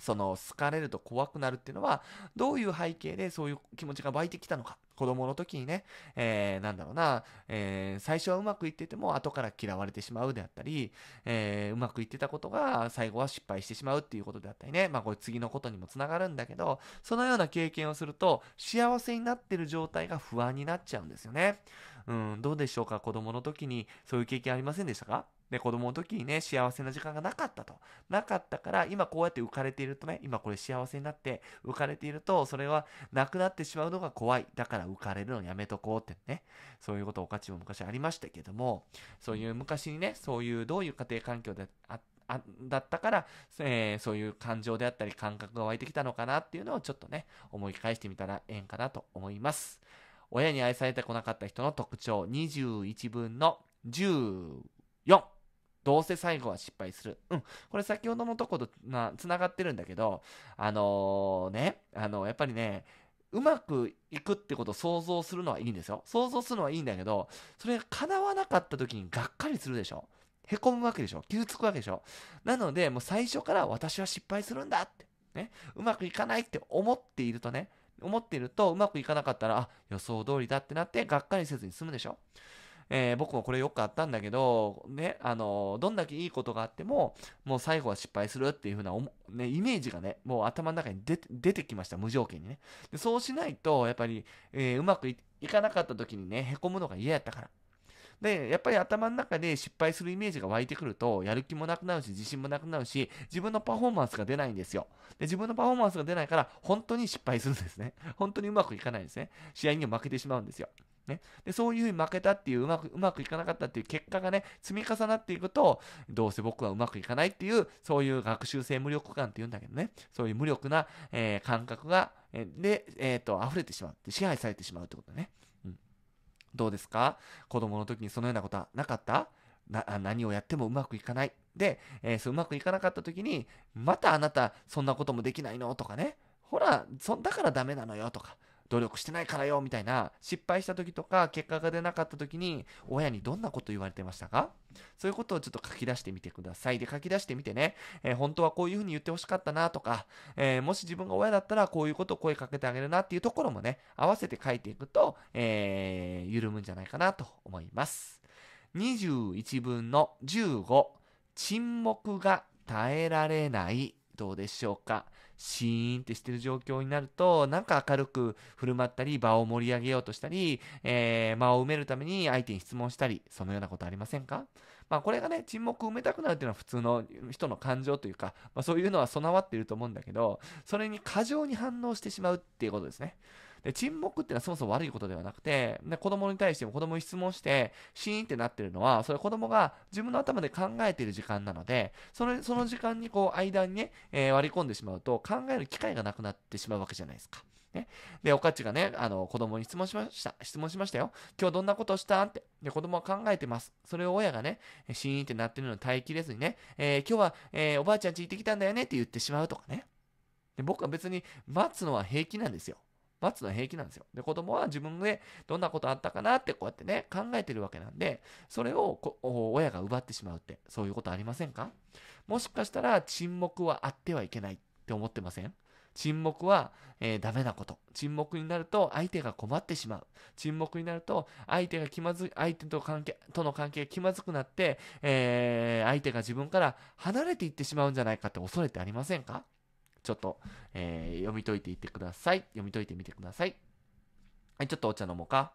その好かれると怖くなるっていうのは、どういう背景でそういう気持ちが湧いてきたのか。子供の時にね、えー、なんだろうな、えー、最初はうまくいってても後から嫌われてしまうであったり、えー、うまくいってたことが最後は失敗してしまうっていうことであったりね、まあこれ次のことにもつながるんだけど、そのような経験をすると幸せになってる状態が不安になっちゃうんですよね。うん、どうでしょうか子供の時にそういう経験ありませんでしたかで、子供の時にね、幸せな時間がなかったと。なかったから、今こうやって浮かれているとね、今これ幸せになって、浮かれていると、それはなくなってしまうのが怖い。だから浮かれるのやめとこうってね。そういうことをおかちも昔ありましたけども、そういう昔にね、そういうどういう家庭環境であって、あだったから、えー、そういう感情であったり感覚が湧いてきたのかなっていうのをちょっとね、思い返してみたらええんかなと思います。親に愛されてこなかった人の特徴21分の14。どうせ最後は失敗する。うん。これ先ほどのとことな、つながってるんだけど、あのー、ね、あのー、やっぱりね、うまくいくってことを想像するのはいいんですよ。想像するのはいいんだけど、それが叶わなかった時にがっかりするでしょ。へこむわけでしょ。傷つくわけでしょ。なので、もう最初から私は失敗するんだって、ね、うまくいかないって思っているとね、思っているとうまくいかなかったら、あ、予想通りだってなって、がっかりせずに済むでしょ。えー、僕もこれよくあったんだけど、ね、あのどんだけいいことがあっても、もう最後は失敗するっていう風な、ね、イメージがね、もう頭の中に出てきました、無条件にね。でそうしないと、やっぱり、えー、うまくいかなかった時にね、へこむのが嫌やったから。で、やっぱり頭の中で失敗するイメージが湧いてくると、やる気もなくなるし、自信もなくなるし、自分のパフォーマンスが出ないんですよ。で、自分のパフォーマンスが出ないから、本当に失敗するんですね。本当にうまくいかないんですね。試合には負けてしまうんですよ。ね、でそういうふうに負けたっていううまくうまくいかなかったっていう結果がね積み重なっていくとどうせ僕はうまくいかないっていうそういう学習性無力感っていうんだけどねそういう無力な、えー、感覚がで、えーと、と溢れてしまう支配されてしまうってことね、うん、どうですか子供の時にそのようなことはなかったな何をやってもうまくいかないで、えー、そううまくいかなかった時にまたあなたそんなこともできないのとかねほらそだからダメなのよとか努力してないからよみたいな失敗した時とか結果が出なかった時に親にどんなこと言われてましたかそういうことをちょっと書き出してみてくださいで書き出してみてね、えー、本当はこういうふうに言ってほしかったなとか、えー、もし自分が親だったらこういうことを声かけてあげるなっていうところもね合わせて書いていくと、えー、緩むんじゃないかなと思います21分の15沈黙が耐えられないどうでしょうかシーンってしてる状況になると、なんか明るく振る舞ったり、場を盛り上げようとしたり、えー、間を埋めるために相手に質問したり、そのようなことありませんかまあ、これがね、沈黙を埋めたくなるっていうのは普通の人の感情というか、まあ、そういうのは備わっていると思うんだけど、それに過剰に反応してしまうっていうことですね。で、沈黙っていうのはそもそも悪いことではなくて、子供に対しても子供に質問して、シーンってなってるのは、それは子供が自分の頭で考えている時間なので、そその時間にこう、間にね、えー、割り込んでしまうと、考える機会がなくなってしまうわけじゃないですか。ね。で、おかちがね、あの、子供に質問しました。質問しましたよ。今日どんなことしたんって。で、子供は考えてます。それを親がね、シーンってなってるのに耐えきれずにね、えー、今日は、えー、おばあちゃんち行ってきたんだよねって言ってしまうとかね。で僕は別に待つのは平気なんですよ。待つのは平気なんですよ。で、子供は自分でどんなことあったかなってこうやってね、考えてるわけなんで、それを親が奪ってしまうって、そういうことありませんかもしかしたら沈黙はあってはいけないって思ってません沈黙は、えー、ダメなこと。沈黙になると相手が困ってしまう。沈黙になると相手が気まずい、相手と関係、との関係が気まずくなって、えー、相手が自分から離れていってしまうんじゃないかって恐れてありませんかちょっと、えー、読み解いていってください。読み解いてみてください。はい、ちょっとお茶飲もうか。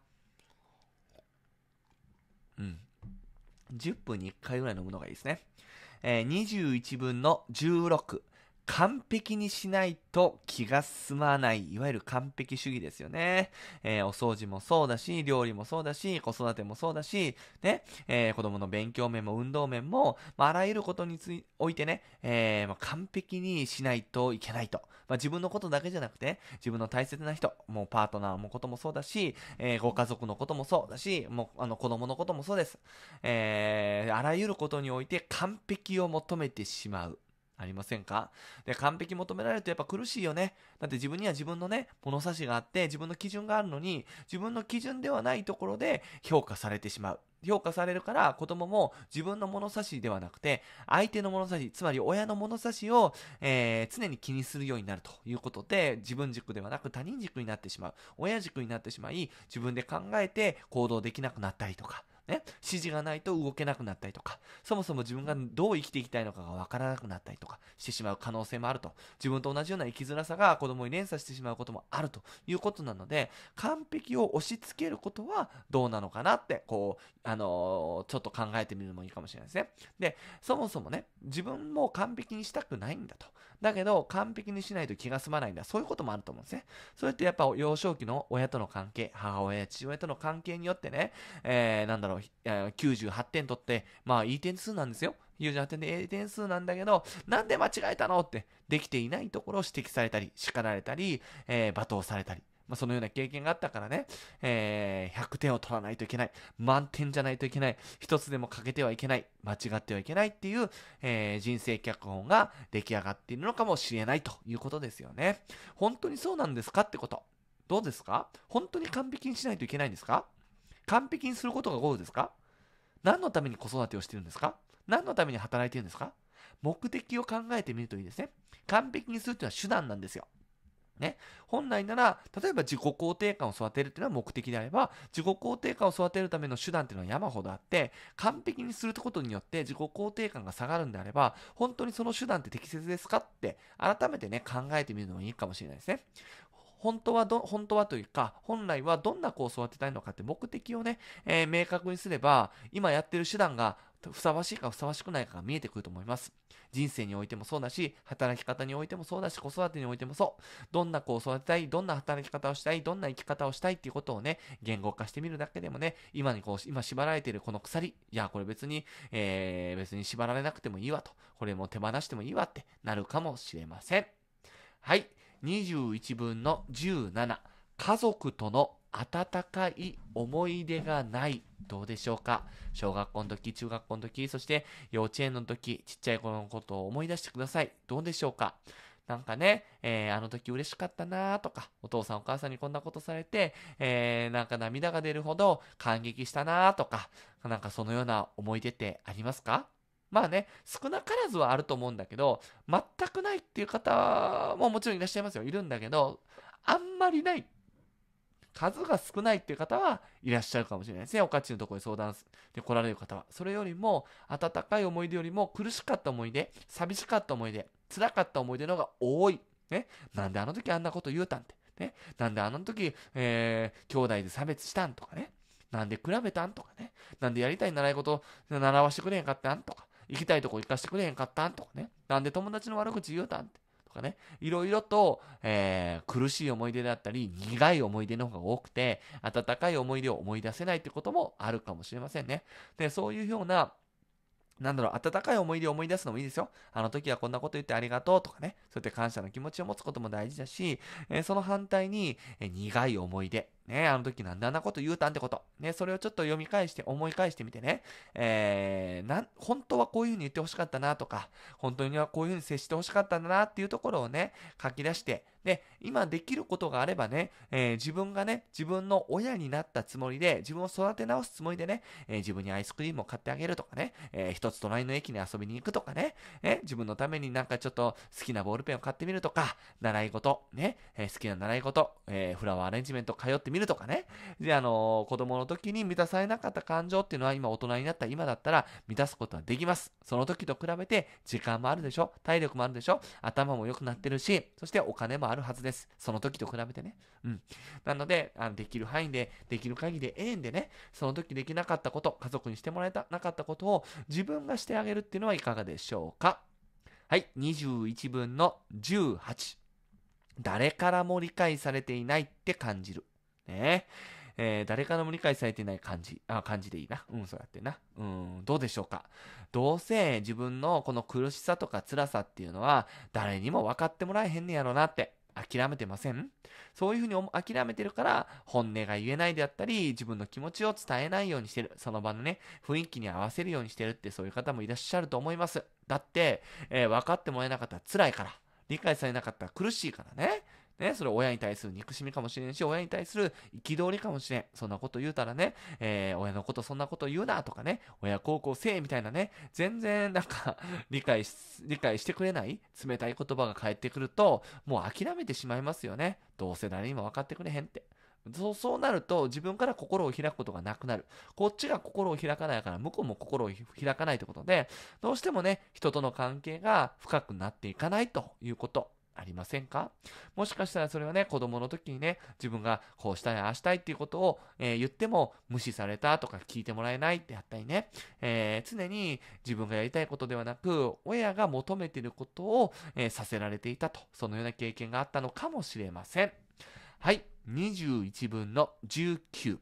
うん。10分に1回ぐらい飲むのがいいですね。えー、21分の16。完璧にしないと気が済まない、いわゆる完璧主義ですよね。えー、お掃除もそうだし、料理もそうだし、子育てもそうだし、ね、えー、子供の勉強面も運動面も、まあ、あらゆることについおいてね、えー、まあ、完璧にしないといけないと。まあ、自分のことだけじゃなくて、自分の大切な人、もうパートナーのこともそうだし、えご家族のこともそうだし、もうあの子供のこともそうです。えあらゆることにおいて完璧を求めてしまう。ありませんかで、完璧求められるとやっぱ苦しいよね。だって自分には自分のね、物差しがあって、自分の基準があるのに、自分の基準ではないところで評価されてしまう。評価されるから子供も自分の物差しではなくて相手の物差しつまり親の物差しを、えー、常に気にするようになるということで自分軸ではなく他人軸になってしまう親軸になってしまい自分で考えて行動できなくなったりとかね、指示がないと動けなくなったりとか、そもそも自分がどう生きていきたいのかがわからなくなったりとかしてしまう可能性もあると、自分と同じような生きづらさが子供に連鎖してしまうこともあるということなので、完璧を押し付けることはどうなのかなって、こう、あのー、ちょっと考えてみるのもいいかもしれないですね。で、そもそもね、自分も完璧にしたくないんだと。だけど、完璧にしないと気が済まないんだ。そういうこともあると思うんですね。それってやっぱ幼少期の親との関係、母親や父親との関係によってね、えー、なんだろう、98点取って、まあいい点数なんですよ。98点で A 点数なんだけど、なんで間違えたのって、できていないところを指摘されたり、叱られたり、えー、罵倒されたり。まあ、そのような経験があったからね、えー、100点を取らないといけない。満点じゃないといけない。一つでも欠けてはいけない。間違ってはいけないっていう、えー、人生脚本が出来上がっているのかもしれないということですよね。本当にそうなんですかってこと。どうですか本当に完璧にしないといけないんですか完璧にすることがゴールですか何のために子育てをしてるんですか何のために働いてるんですか目的を考えてみるといいですね。完璧にするというのは手段なんですよ。ね、本来なら、例えば自己肯定感を育てるというのは目的であれば、自己肯定感を育てるための手段というのは山ほどあって、完璧にすることによって自己肯定感が下がるんであれば、本当にその手段って適切ですかって、改めてね、考えてみるのもいいかもしれないですね。本当はど、本当はというか、本来はどんな子を育てたいのかって目的をね、えー、明確にすれば、今やってる手段がふさわしいかふさわしくないかが見えてくると思います。人生においてもそうだし、働き方においてもそうだし、子育てにおいてもそう。どんな子を育てたい、どんな働き方をしたい、どんな生き方をしたいっていうことをね、言語化してみるだけでもね、今にこう、今縛られているこの鎖、いや、これ別に、えー、別に縛られなくてもいいわと、これも手放してもいいわってなるかもしれません。はい。21分の17家族との温かい思い出がないどうでしょうか小学校の時中学校の時そして幼稚園の時ちっちゃい頃のことを思い出してくださいどうでしょうかなんかね、えー、あの時嬉しかったなーとか、お父さんお母さんにこんなことされて、えー、なんか涙が出るほど感激したなーとか、なんかそのような思い出ってありますかまあね、少なからずはあると思うんだけど、全くないっていう方ももちろんいらっしゃいますよ。いるんだけど、あんまりない。数が少ないっていう方はいらっしゃるかもしれないですね。おかちのところに相談で来られる方は。それよりも、温かい思い出よりも苦しかった思い出、寂しかった思い出、辛かった思い出の方が多い。ね。なんであの時あんなこと言うたんって。ね。なんであの時、えー、兄弟で差別したんとかね。なんで比べたんとかね。なんでやりたい習い事習わしてくれへんかったんとか。行きたいとこ行かしてくれへんかったんとかね。なんで友達の悪口言うたんとかね。いろいろと、えー、苦しい思い出だったり、苦い思い出の方が多くて、温かい思い出を思い出せないってこともあるかもしれませんね。で、そういうような、なんだろう、温かい思い出を思い出すのもいいですよ。あの時はこんなこと言ってありがとうとかね、そうやって感謝の気持ちを持つことも大事だし、えー、その反対に、えー、苦い思い出ね、あの時なんであんなこと言うたんってこと。ね、それをちょっと読み返して、思い返してみてね、えー、な本当はこういうふうに言ってほしかったなとか、本当にはこういうふうに接してほしかったんだなっていうところをね、書き出して、で、今できることがあればね、えー、自分がね、自分の親になったつもりで、自分を育て直すつもりでね、えー、自分にアイスクリームを買ってあげるとかね、えー、一つ隣の駅に遊びに行くとかね、え自分のためになんかちょっと好きなボールペンを買ってみるとか、習い事、ね、え好きな習い事、えフラワーアレンジメント通ってみる見るとかね。で、あのー、子供の時に満たされなかった感情っていうのは今大人になった今だったら満たすことはできます。その時と比べて時間もあるでしょ体力もあるでしょ頭も良くなってるし、そしてお金もあるはずです。その時と比べてね。うん。なので、あのできる範囲で、できる限りでええんでね、その時できなかったこと、家族にしてもらえたなかったことを自分がしてあげるっていうのはいかがでしょうかはい、21分の18。誰からも理解されていないって感じる。ねえー、誰かのも理解されてない感じ。あ、感じでいいな。うん、そうやってな。うん、どうでしょうか。どうせ自分のこの苦しさとか辛さっていうのは、誰にも分かってもらえへんねやろなって諦めてませんそういうふうに諦めてるから、本音が言えないであったり、自分の気持ちを伝えないようにしてる。その場のね、雰囲気に合わせるようにしてるってそういう方もいらっしゃると思います。だって、えー、分かってもらえなかったら辛いから。理解されなかったら苦しいからね。ね、それ親に対する憎しみかもしれんし、親に対する憤りかもしれん。そんなこと言うたらね、えー、親のことそんなこと言うなとかね、親孝行せえみたいなね、全然なんか 理解し、理解してくれない冷たい言葉が返ってくると、もう諦めてしまいますよね。どうせ誰にも分かってくれへんって。そうそうなると自分から心を開くことがなくなる。こっちが心を開かないから向こうも心を開かないということで、どうしてもね、人との関係が深くなっていかないということ。ありませんかもしかしたらそれはね、子供の時にね、自分がこうしたい、ああしたいっていうことを、えー、言っても無視されたとか聞いてもらえないってあったりね、えー、常に自分がやりたいことではなく、親が求めていることを、えー、させられていたと、そのような経験があったのかもしれません。はい、21分の19。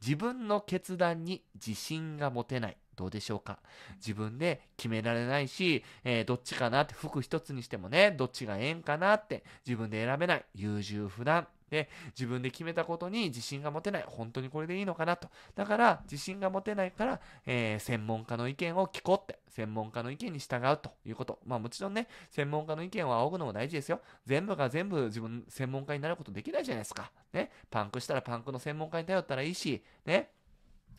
自分の決断に自信が持てない。どうでしょうか自分で決められないし、えー、どっちかなって服一つにしてもねどっちがええんかなって自分で選べない優柔不断で自分で決めたことに自信が持てない本当にこれでいいのかなとだから自信が持てないから、えー、専門家の意見を聞こうって専門家の意見に従うということまあもちろんね専門家の意見を仰ぐのも大事ですよ全部が全部自分専門家になることできないじゃないですかねパンクしたらパンクの専門家に頼ったらいいしね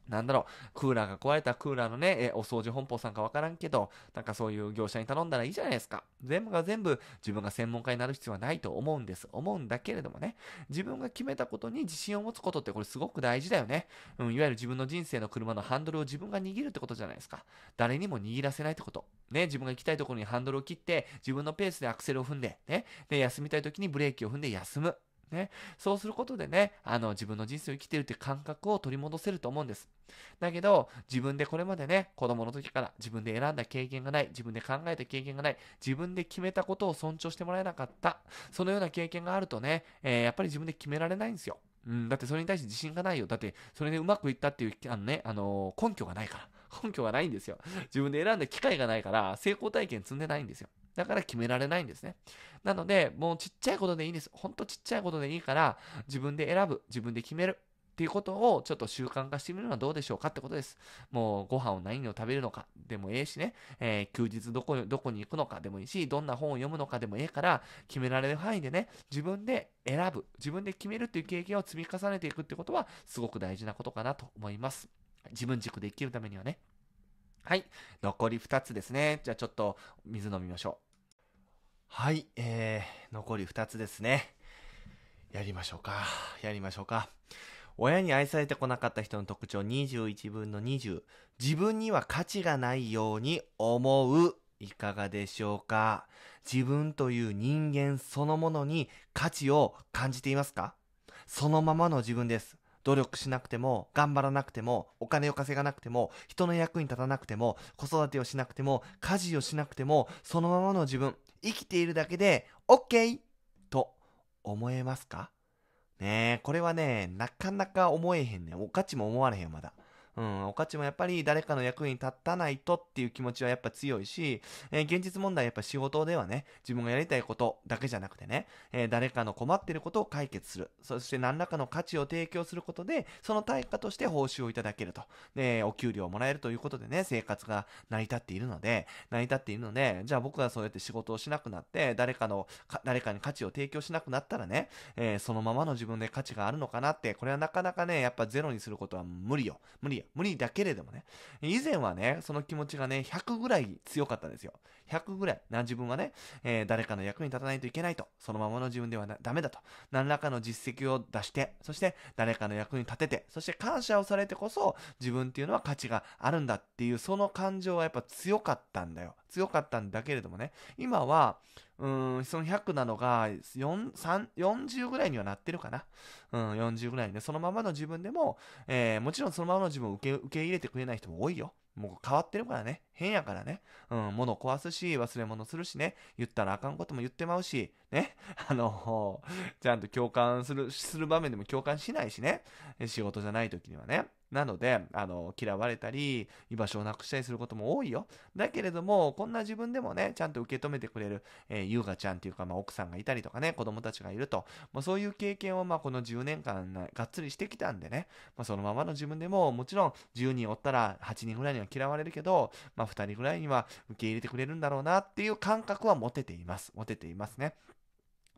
なんだろう、クーラーが壊れたクーラーのね、えお掃除本舗さんかわからんけど、なんかそういう業者に頼んだらいいじゃないですか。全部が全部自分が専門家になる必要はないと思うんです。思うんだけれどもね、自分が決めたことに自信を持つことってこれすごく大事だよね。うん、いわゆる自分の人生の車のハンドルを自分が握るってことじゃないですか。誰にも握らせないってこと。ね、自分が行きたいところにハンドルを切って、自分のペースでアクセルを踏んで、ね、で、休みたい時にブレーキを踏んで休む。ね、そうすることでね、あの、自分の人生を生きてるって感覚を取り戻せると思うんです。だけど、自分でこれまでね、子供の時から自分で選んだ経験がない、自分で考えた経験がない、自分で決めたことを尊重してもらえなかった、そのような経験があるとね、えー、やっぱり自分で決められないんですよ。うん、だってそれに対して自信がないよ。だって、それでうまくいったっていう、あのね、あのー、根拠がないから。根拠がないんですよ。自分で選んだ機会がないから、成功体験積んでないんですよ。だから決められないんですね。なので、もうちっちゃいことでいいんです。ほんとちっちゃいことでいいから、自分で選ぶ、自分で決める。っていうことをちょっと習慣化してみるのはどうでしょうかってことです。もうご飯を何を食べるのかでもええしね、えー、休日どこどこに行くのかでもいいし、どんな本を読むのかでもええから、決められる範囲でね、自分で選ぶ、自分で決めるっていう経験を積み重ねていくってことは、すごく大事なことかなと思います。自分軸で生きるためにはね。はい。残り2つですね。じゃあちょっと水飲みましょう。はい、えー、残り2つですね。やりましょうか。やりましょうか。親に愛されてこなかった人の特徴21分の20。自分には価値がないように思う。いかがでしょうか自分という人間そのものに価値を感じていますかそのままの自分です。努力しなくても、頑張らなくても、お金を稼がなくても、人の役に立たなくても、子育てをしなくても、家事をしなくても、そのままの自分、生きているだけで OK! と思えますかねえ、これはね、なかなか思えへんねん。お価値も思われへんまだ。うん、おかちもやっぱり誰かの役に立たないとっていう気持ちはやっぱ強いし、えー、現実問題やっぱ仕事ではね、自分がやりたいことだけじゃなくてね、えー、誰かの困ってることを解決する。そして何らかの価値を提供することで、その対価として報酬をいただけると。で、お給料をもらえるということでね、生活が成り立っているので、成り立っているので、じゃあ僕がそうやって仕事をしなくなって、誰かの、か誰かに価値を提供しなくなったらね、えー、そのままの自分で価値があるのかなって、これはなかなかね、やっぱゼロにすることは無理よ。無理よ。無理だけれどもね、以前はね、その気持ちがね、100ぐらい強かったんですよ。100ぐらいな自分はね、えー、誰かの役に立たないといけないと、そのままの自分ではダメだと、何らかの実績を出して、そして誰かの役に立てて、そして感謝をされてこそ自分っていうのは価値があるんだっていう、その感情はやっぱ強かったんだよ。強かったんだけれどもね、今は、うん、その100なのが4 3 40ぐらいにはなってるかな。うん、40ぐらいね、そのままの自分でも、えー、もちろんそのままの自分を受け受け入れてくれない人も多いよ。もう変わってるからね。変やからね。うん、物壊すし、忘れ物するしね。言ったらあかんことも言ってまうし、ね。あの、ちゃんと共感する、する場面でも共感しないしね。仕事じゃない時にはね。なので、あの、嫌われたり、居場所をなくしたりすることも多いよ。だけれども、こんな自分でもね、ちゃんと受け止めてくれる、えー、優雅ちゃんっていうか、まあ、奥さんがいたりとかね、子供たちがいると、まあ、そういう経験を、まあ、この10年間、がっつりしてきたんでね、まあ、そのままの自分でも、もちろん、10人おったら8人ぐらいには嫌われるけど、まあ、2人ぐらいには受け入れてくれるんだろうなっていう感覚は持てています。持てていますね。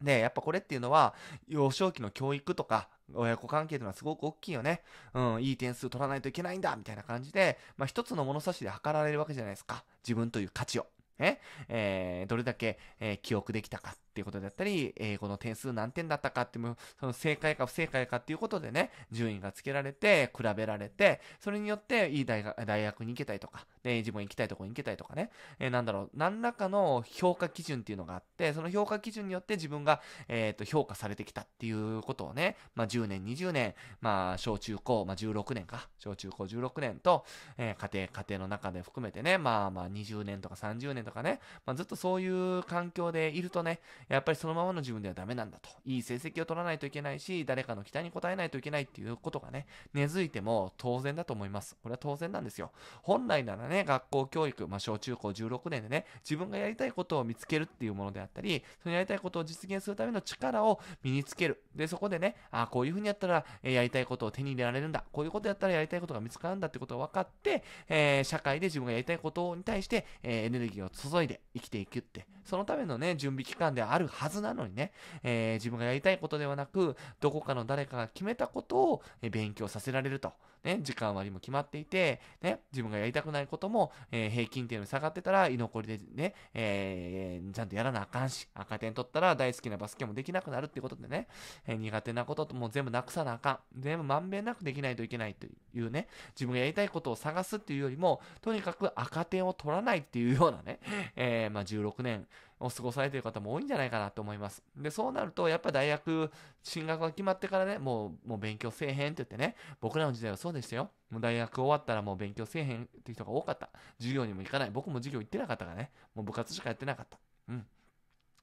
で、やっぱこれっていうのは、幼少期の教育とか、親子関係というのはすごく大きいよね。うん、いい点数取らないといけないんだみたいな感じで、まあ一つの物差しで測られるわけじゃないですか。自分という価値を。ね、えー、どれだけ、えー、記憶できたかっていうことだったり、英語の点数何点だったかっても、その正解か不正解かっていうことでね、順位がつけられて、比べられて、それによっていい大学大学に行けたりとか、ね、自分行きたいとこに行けたりとかね、えー、なんだろう、何らかの評価基準っていうのがあって、その評価基準によって自分が、えー、と評価されてきたっていうことをね、まあ、10年、20年、まあ、小中高、まあ、16年か、小中高16年と、えー、家庭、家庭の中で含めてね、まあまあ20年とか30年とかね、まあ、ずっとそういう環境でいるとね、やっぱりそのままの自分ではダメなんだと。いい成績を取らないといけないし、誰かの期待に応えないといけないっていうことがね、根付いても当然だと思います。これは当然なんですよ。本来ならね、学校教育、まあ、小中高16年でね、自分がやりたいことを見つけるっていうものであったり、そのやりたいことを実現するための力を身につける。で、そこでね、ああ、こういうふうにやったら、えやりたいことを手に入れられるんだ。こういうことやったらやりたいことが見つかるんだってことが分かって、えー、社会で自分がやりたいことに対して、えー、エネルギーを注いで生きていくってそのためのね、準備期間であるはずなのにね、えー、自分がやりたいことではなく、どこかの誰かが決めたことを勉強させられると。ね、時間割も決まっていて、ね、自分がやりたくないことも、えー、平均点より下がってたら、居残りでね、えー、ちゃんとやらなあかんし、赤点取ったら大好きなバスケもできなくなるってことでね、えー、苦手なことも全部なくさなあかん。全部まんべんなくできないといけないというね、自分がやりたいことを探すっていうよりも、とにかく赤点を取らないっていうようなね、えー、まあ16年、を過ごされている方も多いんじゃないかなと思います。で、そうなると、やっぱ大学進学が決まってからね、もう、もう勉強せえへんって言ってね、僕らの時代はそうでしたよ。もう大学終わったらもう勉強せえへんって人が多かった。授業にも行かない。僕も授業行ってなかったからね、もう部活しかやってなかった。うん。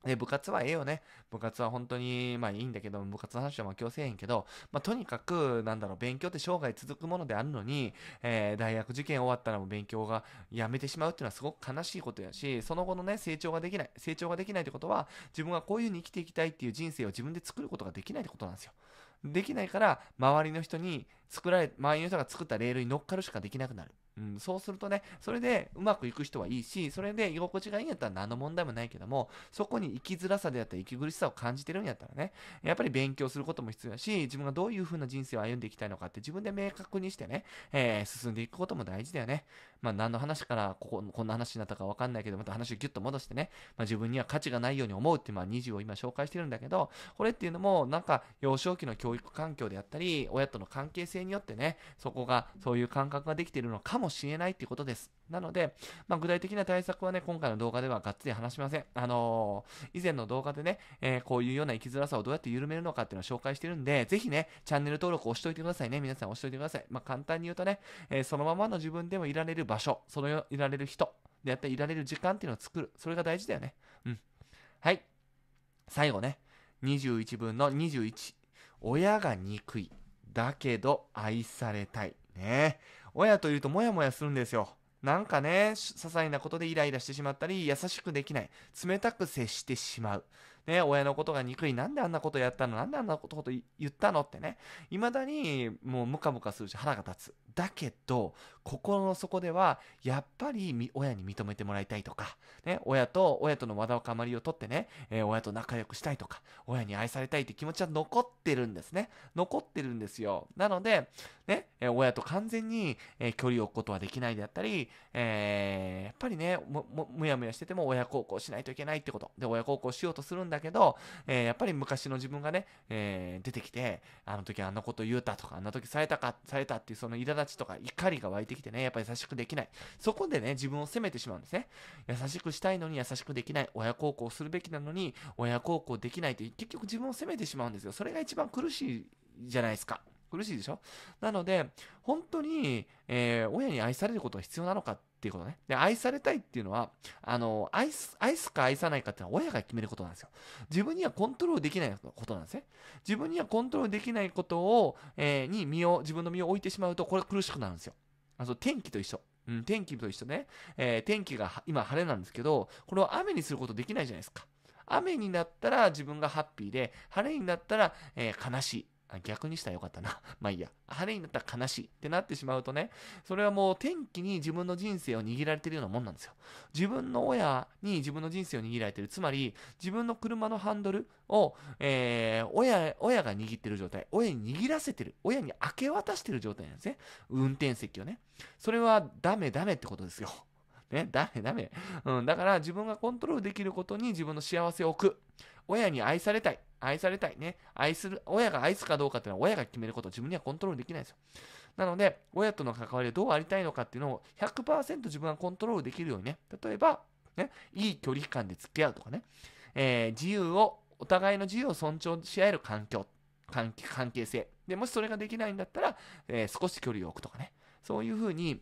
で、部活はええよね。部活は本当に、まあいいんだけど、部活の話はまあ強制へんけど、まあとにかく、なんだろう、勉強って生涯続くものであるのに、えー、大学受験終わったらもう勉強がやめてしまうっていうのはすごく悲しいことやし、その後のね、成長ができない。成長ができないってことは、自分がこういう風に生きていきたいっていう人生を自分で作ることができないってことなんですよ。できないから、周りの人に作られ、周りの人が作ったレールに乗っかるしかできなくなる。うん、そうするとね、それでうまくいく人はいいし、それで居心地がいいんやったら何の問題もないけども、そこに生きづらさであったり、息苦しさを感じてるんやったらね、やっぱり勉強することも必要だし、自分がどういう風な人生を歩んでいきたいのかって自分で明確にしてね、えー、進んでいくことも大事だよね。まあ、何の話からここ、こんな話になったかわかんないけど、また話をギュッと戻してね、まあ、自分には価値がないように思うっていう、まあ、20を今紹介してるんだけど、これっていうのも、なんか、幼少期の教育環境であったり、親との関係性によってね、そこが、そういう感覚ができてるのかもしれないっていうことです。なので、まあ、具体的な対策はね、今回の動画ではがっつり話しません。あのー、以前の動画でね、えー、こういうような生きづらさをどうやって緩めるのかっていうのを紹介してるんで、ぜひね、チャンネル登録を押しといてくださいね。皆さん押しといてください。まあ、簡単に言うとね、えー、そのままの自分でもいられる場所、そのいられる人、であったいられる時間っていうのを作る。それが大事だよね。うん。はい。最後ね、21分の21。親が憎い。だけど愛されたい。ね。親といるとモヤモヤするんですよ。なんかね、些細なことでイライラしてしまったり、優しくできない、冷たく接してしまう。ね、親のことが憎い、なんであんなことやったの、なんであんなこと言ったのってね、未だにもうムカムカするし腹が立つ。だけど、心の底では、やっぱり親に認めてもらいたいとか、ね、親と、親とのわだかまりを取ってね、えー、親と仲良くしたいとか、親に愛されたいって気持ちは残ってるんですね。残ってるんですよ。なので、ね、えー、親と完全に、えー、距離を置くことはできないであったり、えやっぱりね、むやむやしてても親孝行しないといけないってこと。で、親孝行しようとするんだだけど、えー、やっぱり昔の自分がね、えー、出てきて、あの時あんなこと言うたとか、あんな時されたか、されたっていうその苛立ちとか怒りが湧いてきてね、やっぱり優しくできない。そこでね、自分を責めてしまうんですね。優しくしたいのに優しくできない。親孝行するべきなのに、親孝行できないって結局自分を責めてしまうんですよ。それが一番苦しいじゃないですか。苦しいでしょなので、本当に、えー、親に愛されることが必要なのかっっていうことね。で、愛されたいっていうのは、あの、愛す、愛すか愛さないかっていうのは親が決めることなんですよ。自分にはコントロールできないことなんですね。自分にはコントロールできないことを、えー、に身を、自分の身を置いてしまうと、これ苦しくなるんですよ。あの、天気と一緒。うん、天気と一緒ね。えー、天気が今晴れなんですけど、これを雨にすることできないじゃないですか。雨になったら自分がハッピーで、晴れになったら、えー、悲しい。逆にしたらよかったな。まあいいや。晴れになったら悲しいってなってしまうとね、それはもう天気に自分の人生を握られてるようなもんなんですよ。自分の親に自分の人生を握られてる。つまり、自分の車のハンドルを、えー、親、親が握ってる状態。親に握らせてる。親に明け渡してる状態なんですね。運転席をね。それはダメダメってことですよ。ね、ダメダメ。うん、だから自分がコントロールできることに自分の幸せを置く。親に愛されたい。愛されたいね。愛する、親が愛すかどうかっていうのは親が決めること、自分にはコントロールできないですよ。なので、親との関わりをどうありたいのかっていうのを100%自分がコントロールできるようにね、例えば、ね、いい距離感で付き合うとかね、えー、自由を、お互いの自由を尊重し合える環境、関係性。で、もしそれができないんだったら、えー、少し距離を置くとかね、そういうふうに、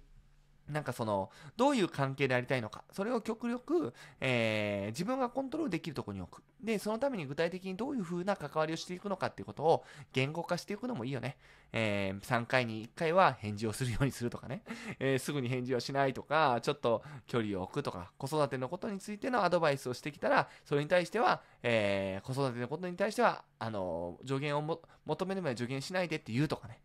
なんかその、どういう関係でありたいのか、それを極力、えー、自分がコントロールできるところに置く。で、そのために具体的にどういう風な関わりをしていくのかっていうことを言語化していくのもいいよね。えー、3回に1回は返事をするようにするとかね。えー、すぐに返事をしないとか、ちょっと距離を置くとか、子育てのことについてのアドバイスをしてきたら、それに対しては、えー、子育てのことに対しては、あの、助言を求めるまで助言しないでって言うとかね。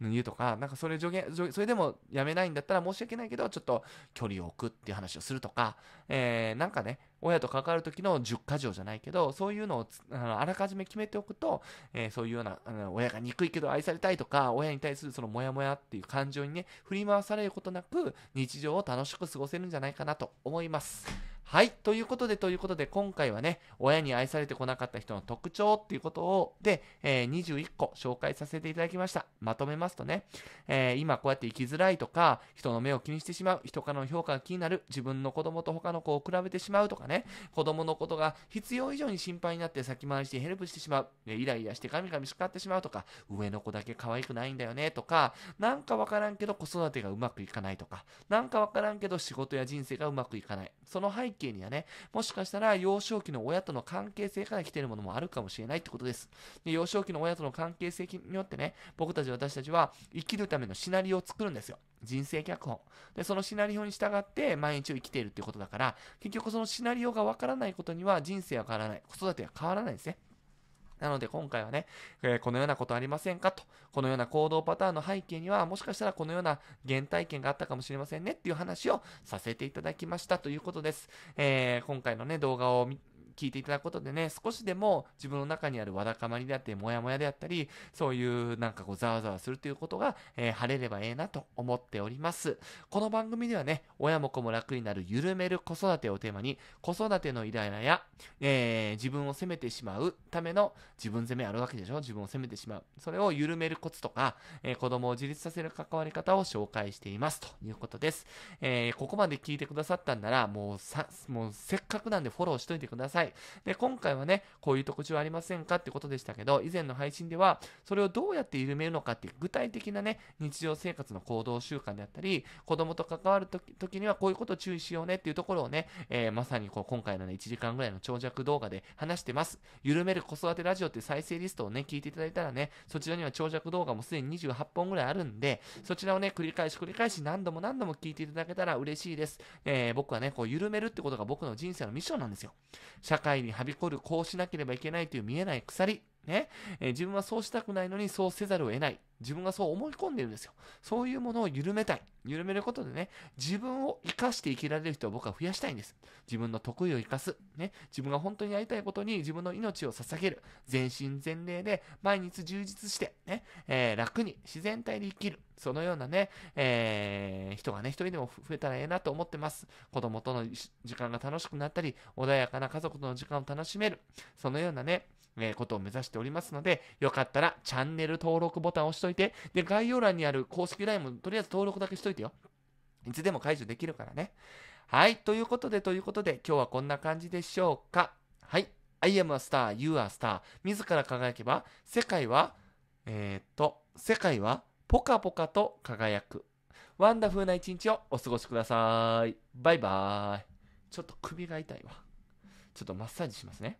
言うとか、なんかそれ助言、それでもやめないんだったら申し訳ないけど、ちょっと距離を置くっていう話をするとか、えー、なんかね、親と関わる時の10か条じゃないけど、そういうのをあらかじめ決めておくと、えー、そういうような、あの親が憎いけど愛されたいとか、親に対するそのモヤモヤっていう感情にね、振り回されることなく、日常を楽しく過ごせるんじゃないかなと思います。はい。ということで、ということで、今回はね、親に愛されてこなかった人の特徴っていうことを、で、えー、21個紹介させていただきました。まとめますとね、えー、今こうやって生きづらいとか、人の目を気にしてしまう、人からの評価が気になる、自分の子供と他の子を比べてしまうとかね、子供のことが必要以上に心配になって先回りしてヘルプしてしまう、イライラしてガミガミ叱ってしまうとか、上の子だけ可愛くないんだよねとか、なんかわからんけど子育てがうまくいかないとか、なんかわからんけど仕事や人生がうまくいかない。その背景にはね、もしかしたら幼少期の親との関係性から来ているものもあるかもしれないってことです。で幼少期の親との関係性によってね、僕たち私たちは生きるためのシナリオを作るんですよ。人生脚本。で、そのシナリオに従って毎日を生きているっていうことだから、結局そのシナリオがわからないことには人生は変わらない。子育ては変わらないんですね。なので今回はね、えー、このようなことありませんかと、このような行動パターンの背景には、もしかしたらこのような原体験があったかもしれませんねっていう話をさせていただきましたということです。えー、今回のね、動画を聞いていただくことでね、少しでも自分の中にあるわだかまりであって、もやもやであったり、そういうなんかこう、ざわざわするということが、えー、晴れればええなと思っております。この番組ではね、親も子も楽になる緩める子育てをテーマに、子育てのイライラや、えー、自分を責めてしまうための自分責めあるわけでしょ自分を責めてしまう。それを緩めるコツとか、えー、子供を自立させる関わり方を紹介していますということです。えー、ここまで聞いてくださったんなら、もうさ、もうせっかくなんでフォローしといてください。い。で、今回はね、こういう特徴ありませんかってことでしたけど、以前の配信では、それをどうやって緩めるのかっていう具体的なね、日常生活の行動習慣であったり、子供と関わるときにはこういうことを注意しようねっていうところをね、えー、まさにこう今回のね、1時間ぐらいの長尺動画で話してます。緩める子育てラジオっていう再生リストをね、聞いていただいたらね、そちらには長尺動画もすでに28本ぐらいあるんで、そちらをね、繰り返し繰り返し何度も何度も聞いていただけたら嬉しいです。えー、僕はね、こう緩めるってことが僕の人生のミッションなんですよ。社社会にはびこるこうしなければいけないという見えない鎖ねえー、自分はそうしたくないのにそうせざるを得ない。自分がそう思い込んでるんですよ。そういうものを緩めたい。緩めることでね、自分を生かして生きられる人を僕は増やしたいんです。自分の得意を生かす。ね、自分が本当にやりたいことに自分の命を捧げる。全身全霊で毎日充実してね、えー、楽に自然体で生きる。そのようなね、えー、人がね、一人でも増えたらええなと思ってます。子供との時間が楽しくなったり、穏やかな家族との時間を楽しめる。そのようなね、えことを目指しておりますので、よかったらチャンネル登録ボタンを押しといて、で、概要欄にある公式 LINE もとりあえず登録だけしといてよ。いつでも解除できるからね。はい。ということで、ということで、今日はこんな感じでしょうか。はい。I am a star, you are a star. 自ら輝けば、世界は、えー、っと、世界はポカポカと輝く。ワンダフルな一日をお過ごしください。バイバーイ。ちょっと首が痛いわ。ちょっとマッサージしますね。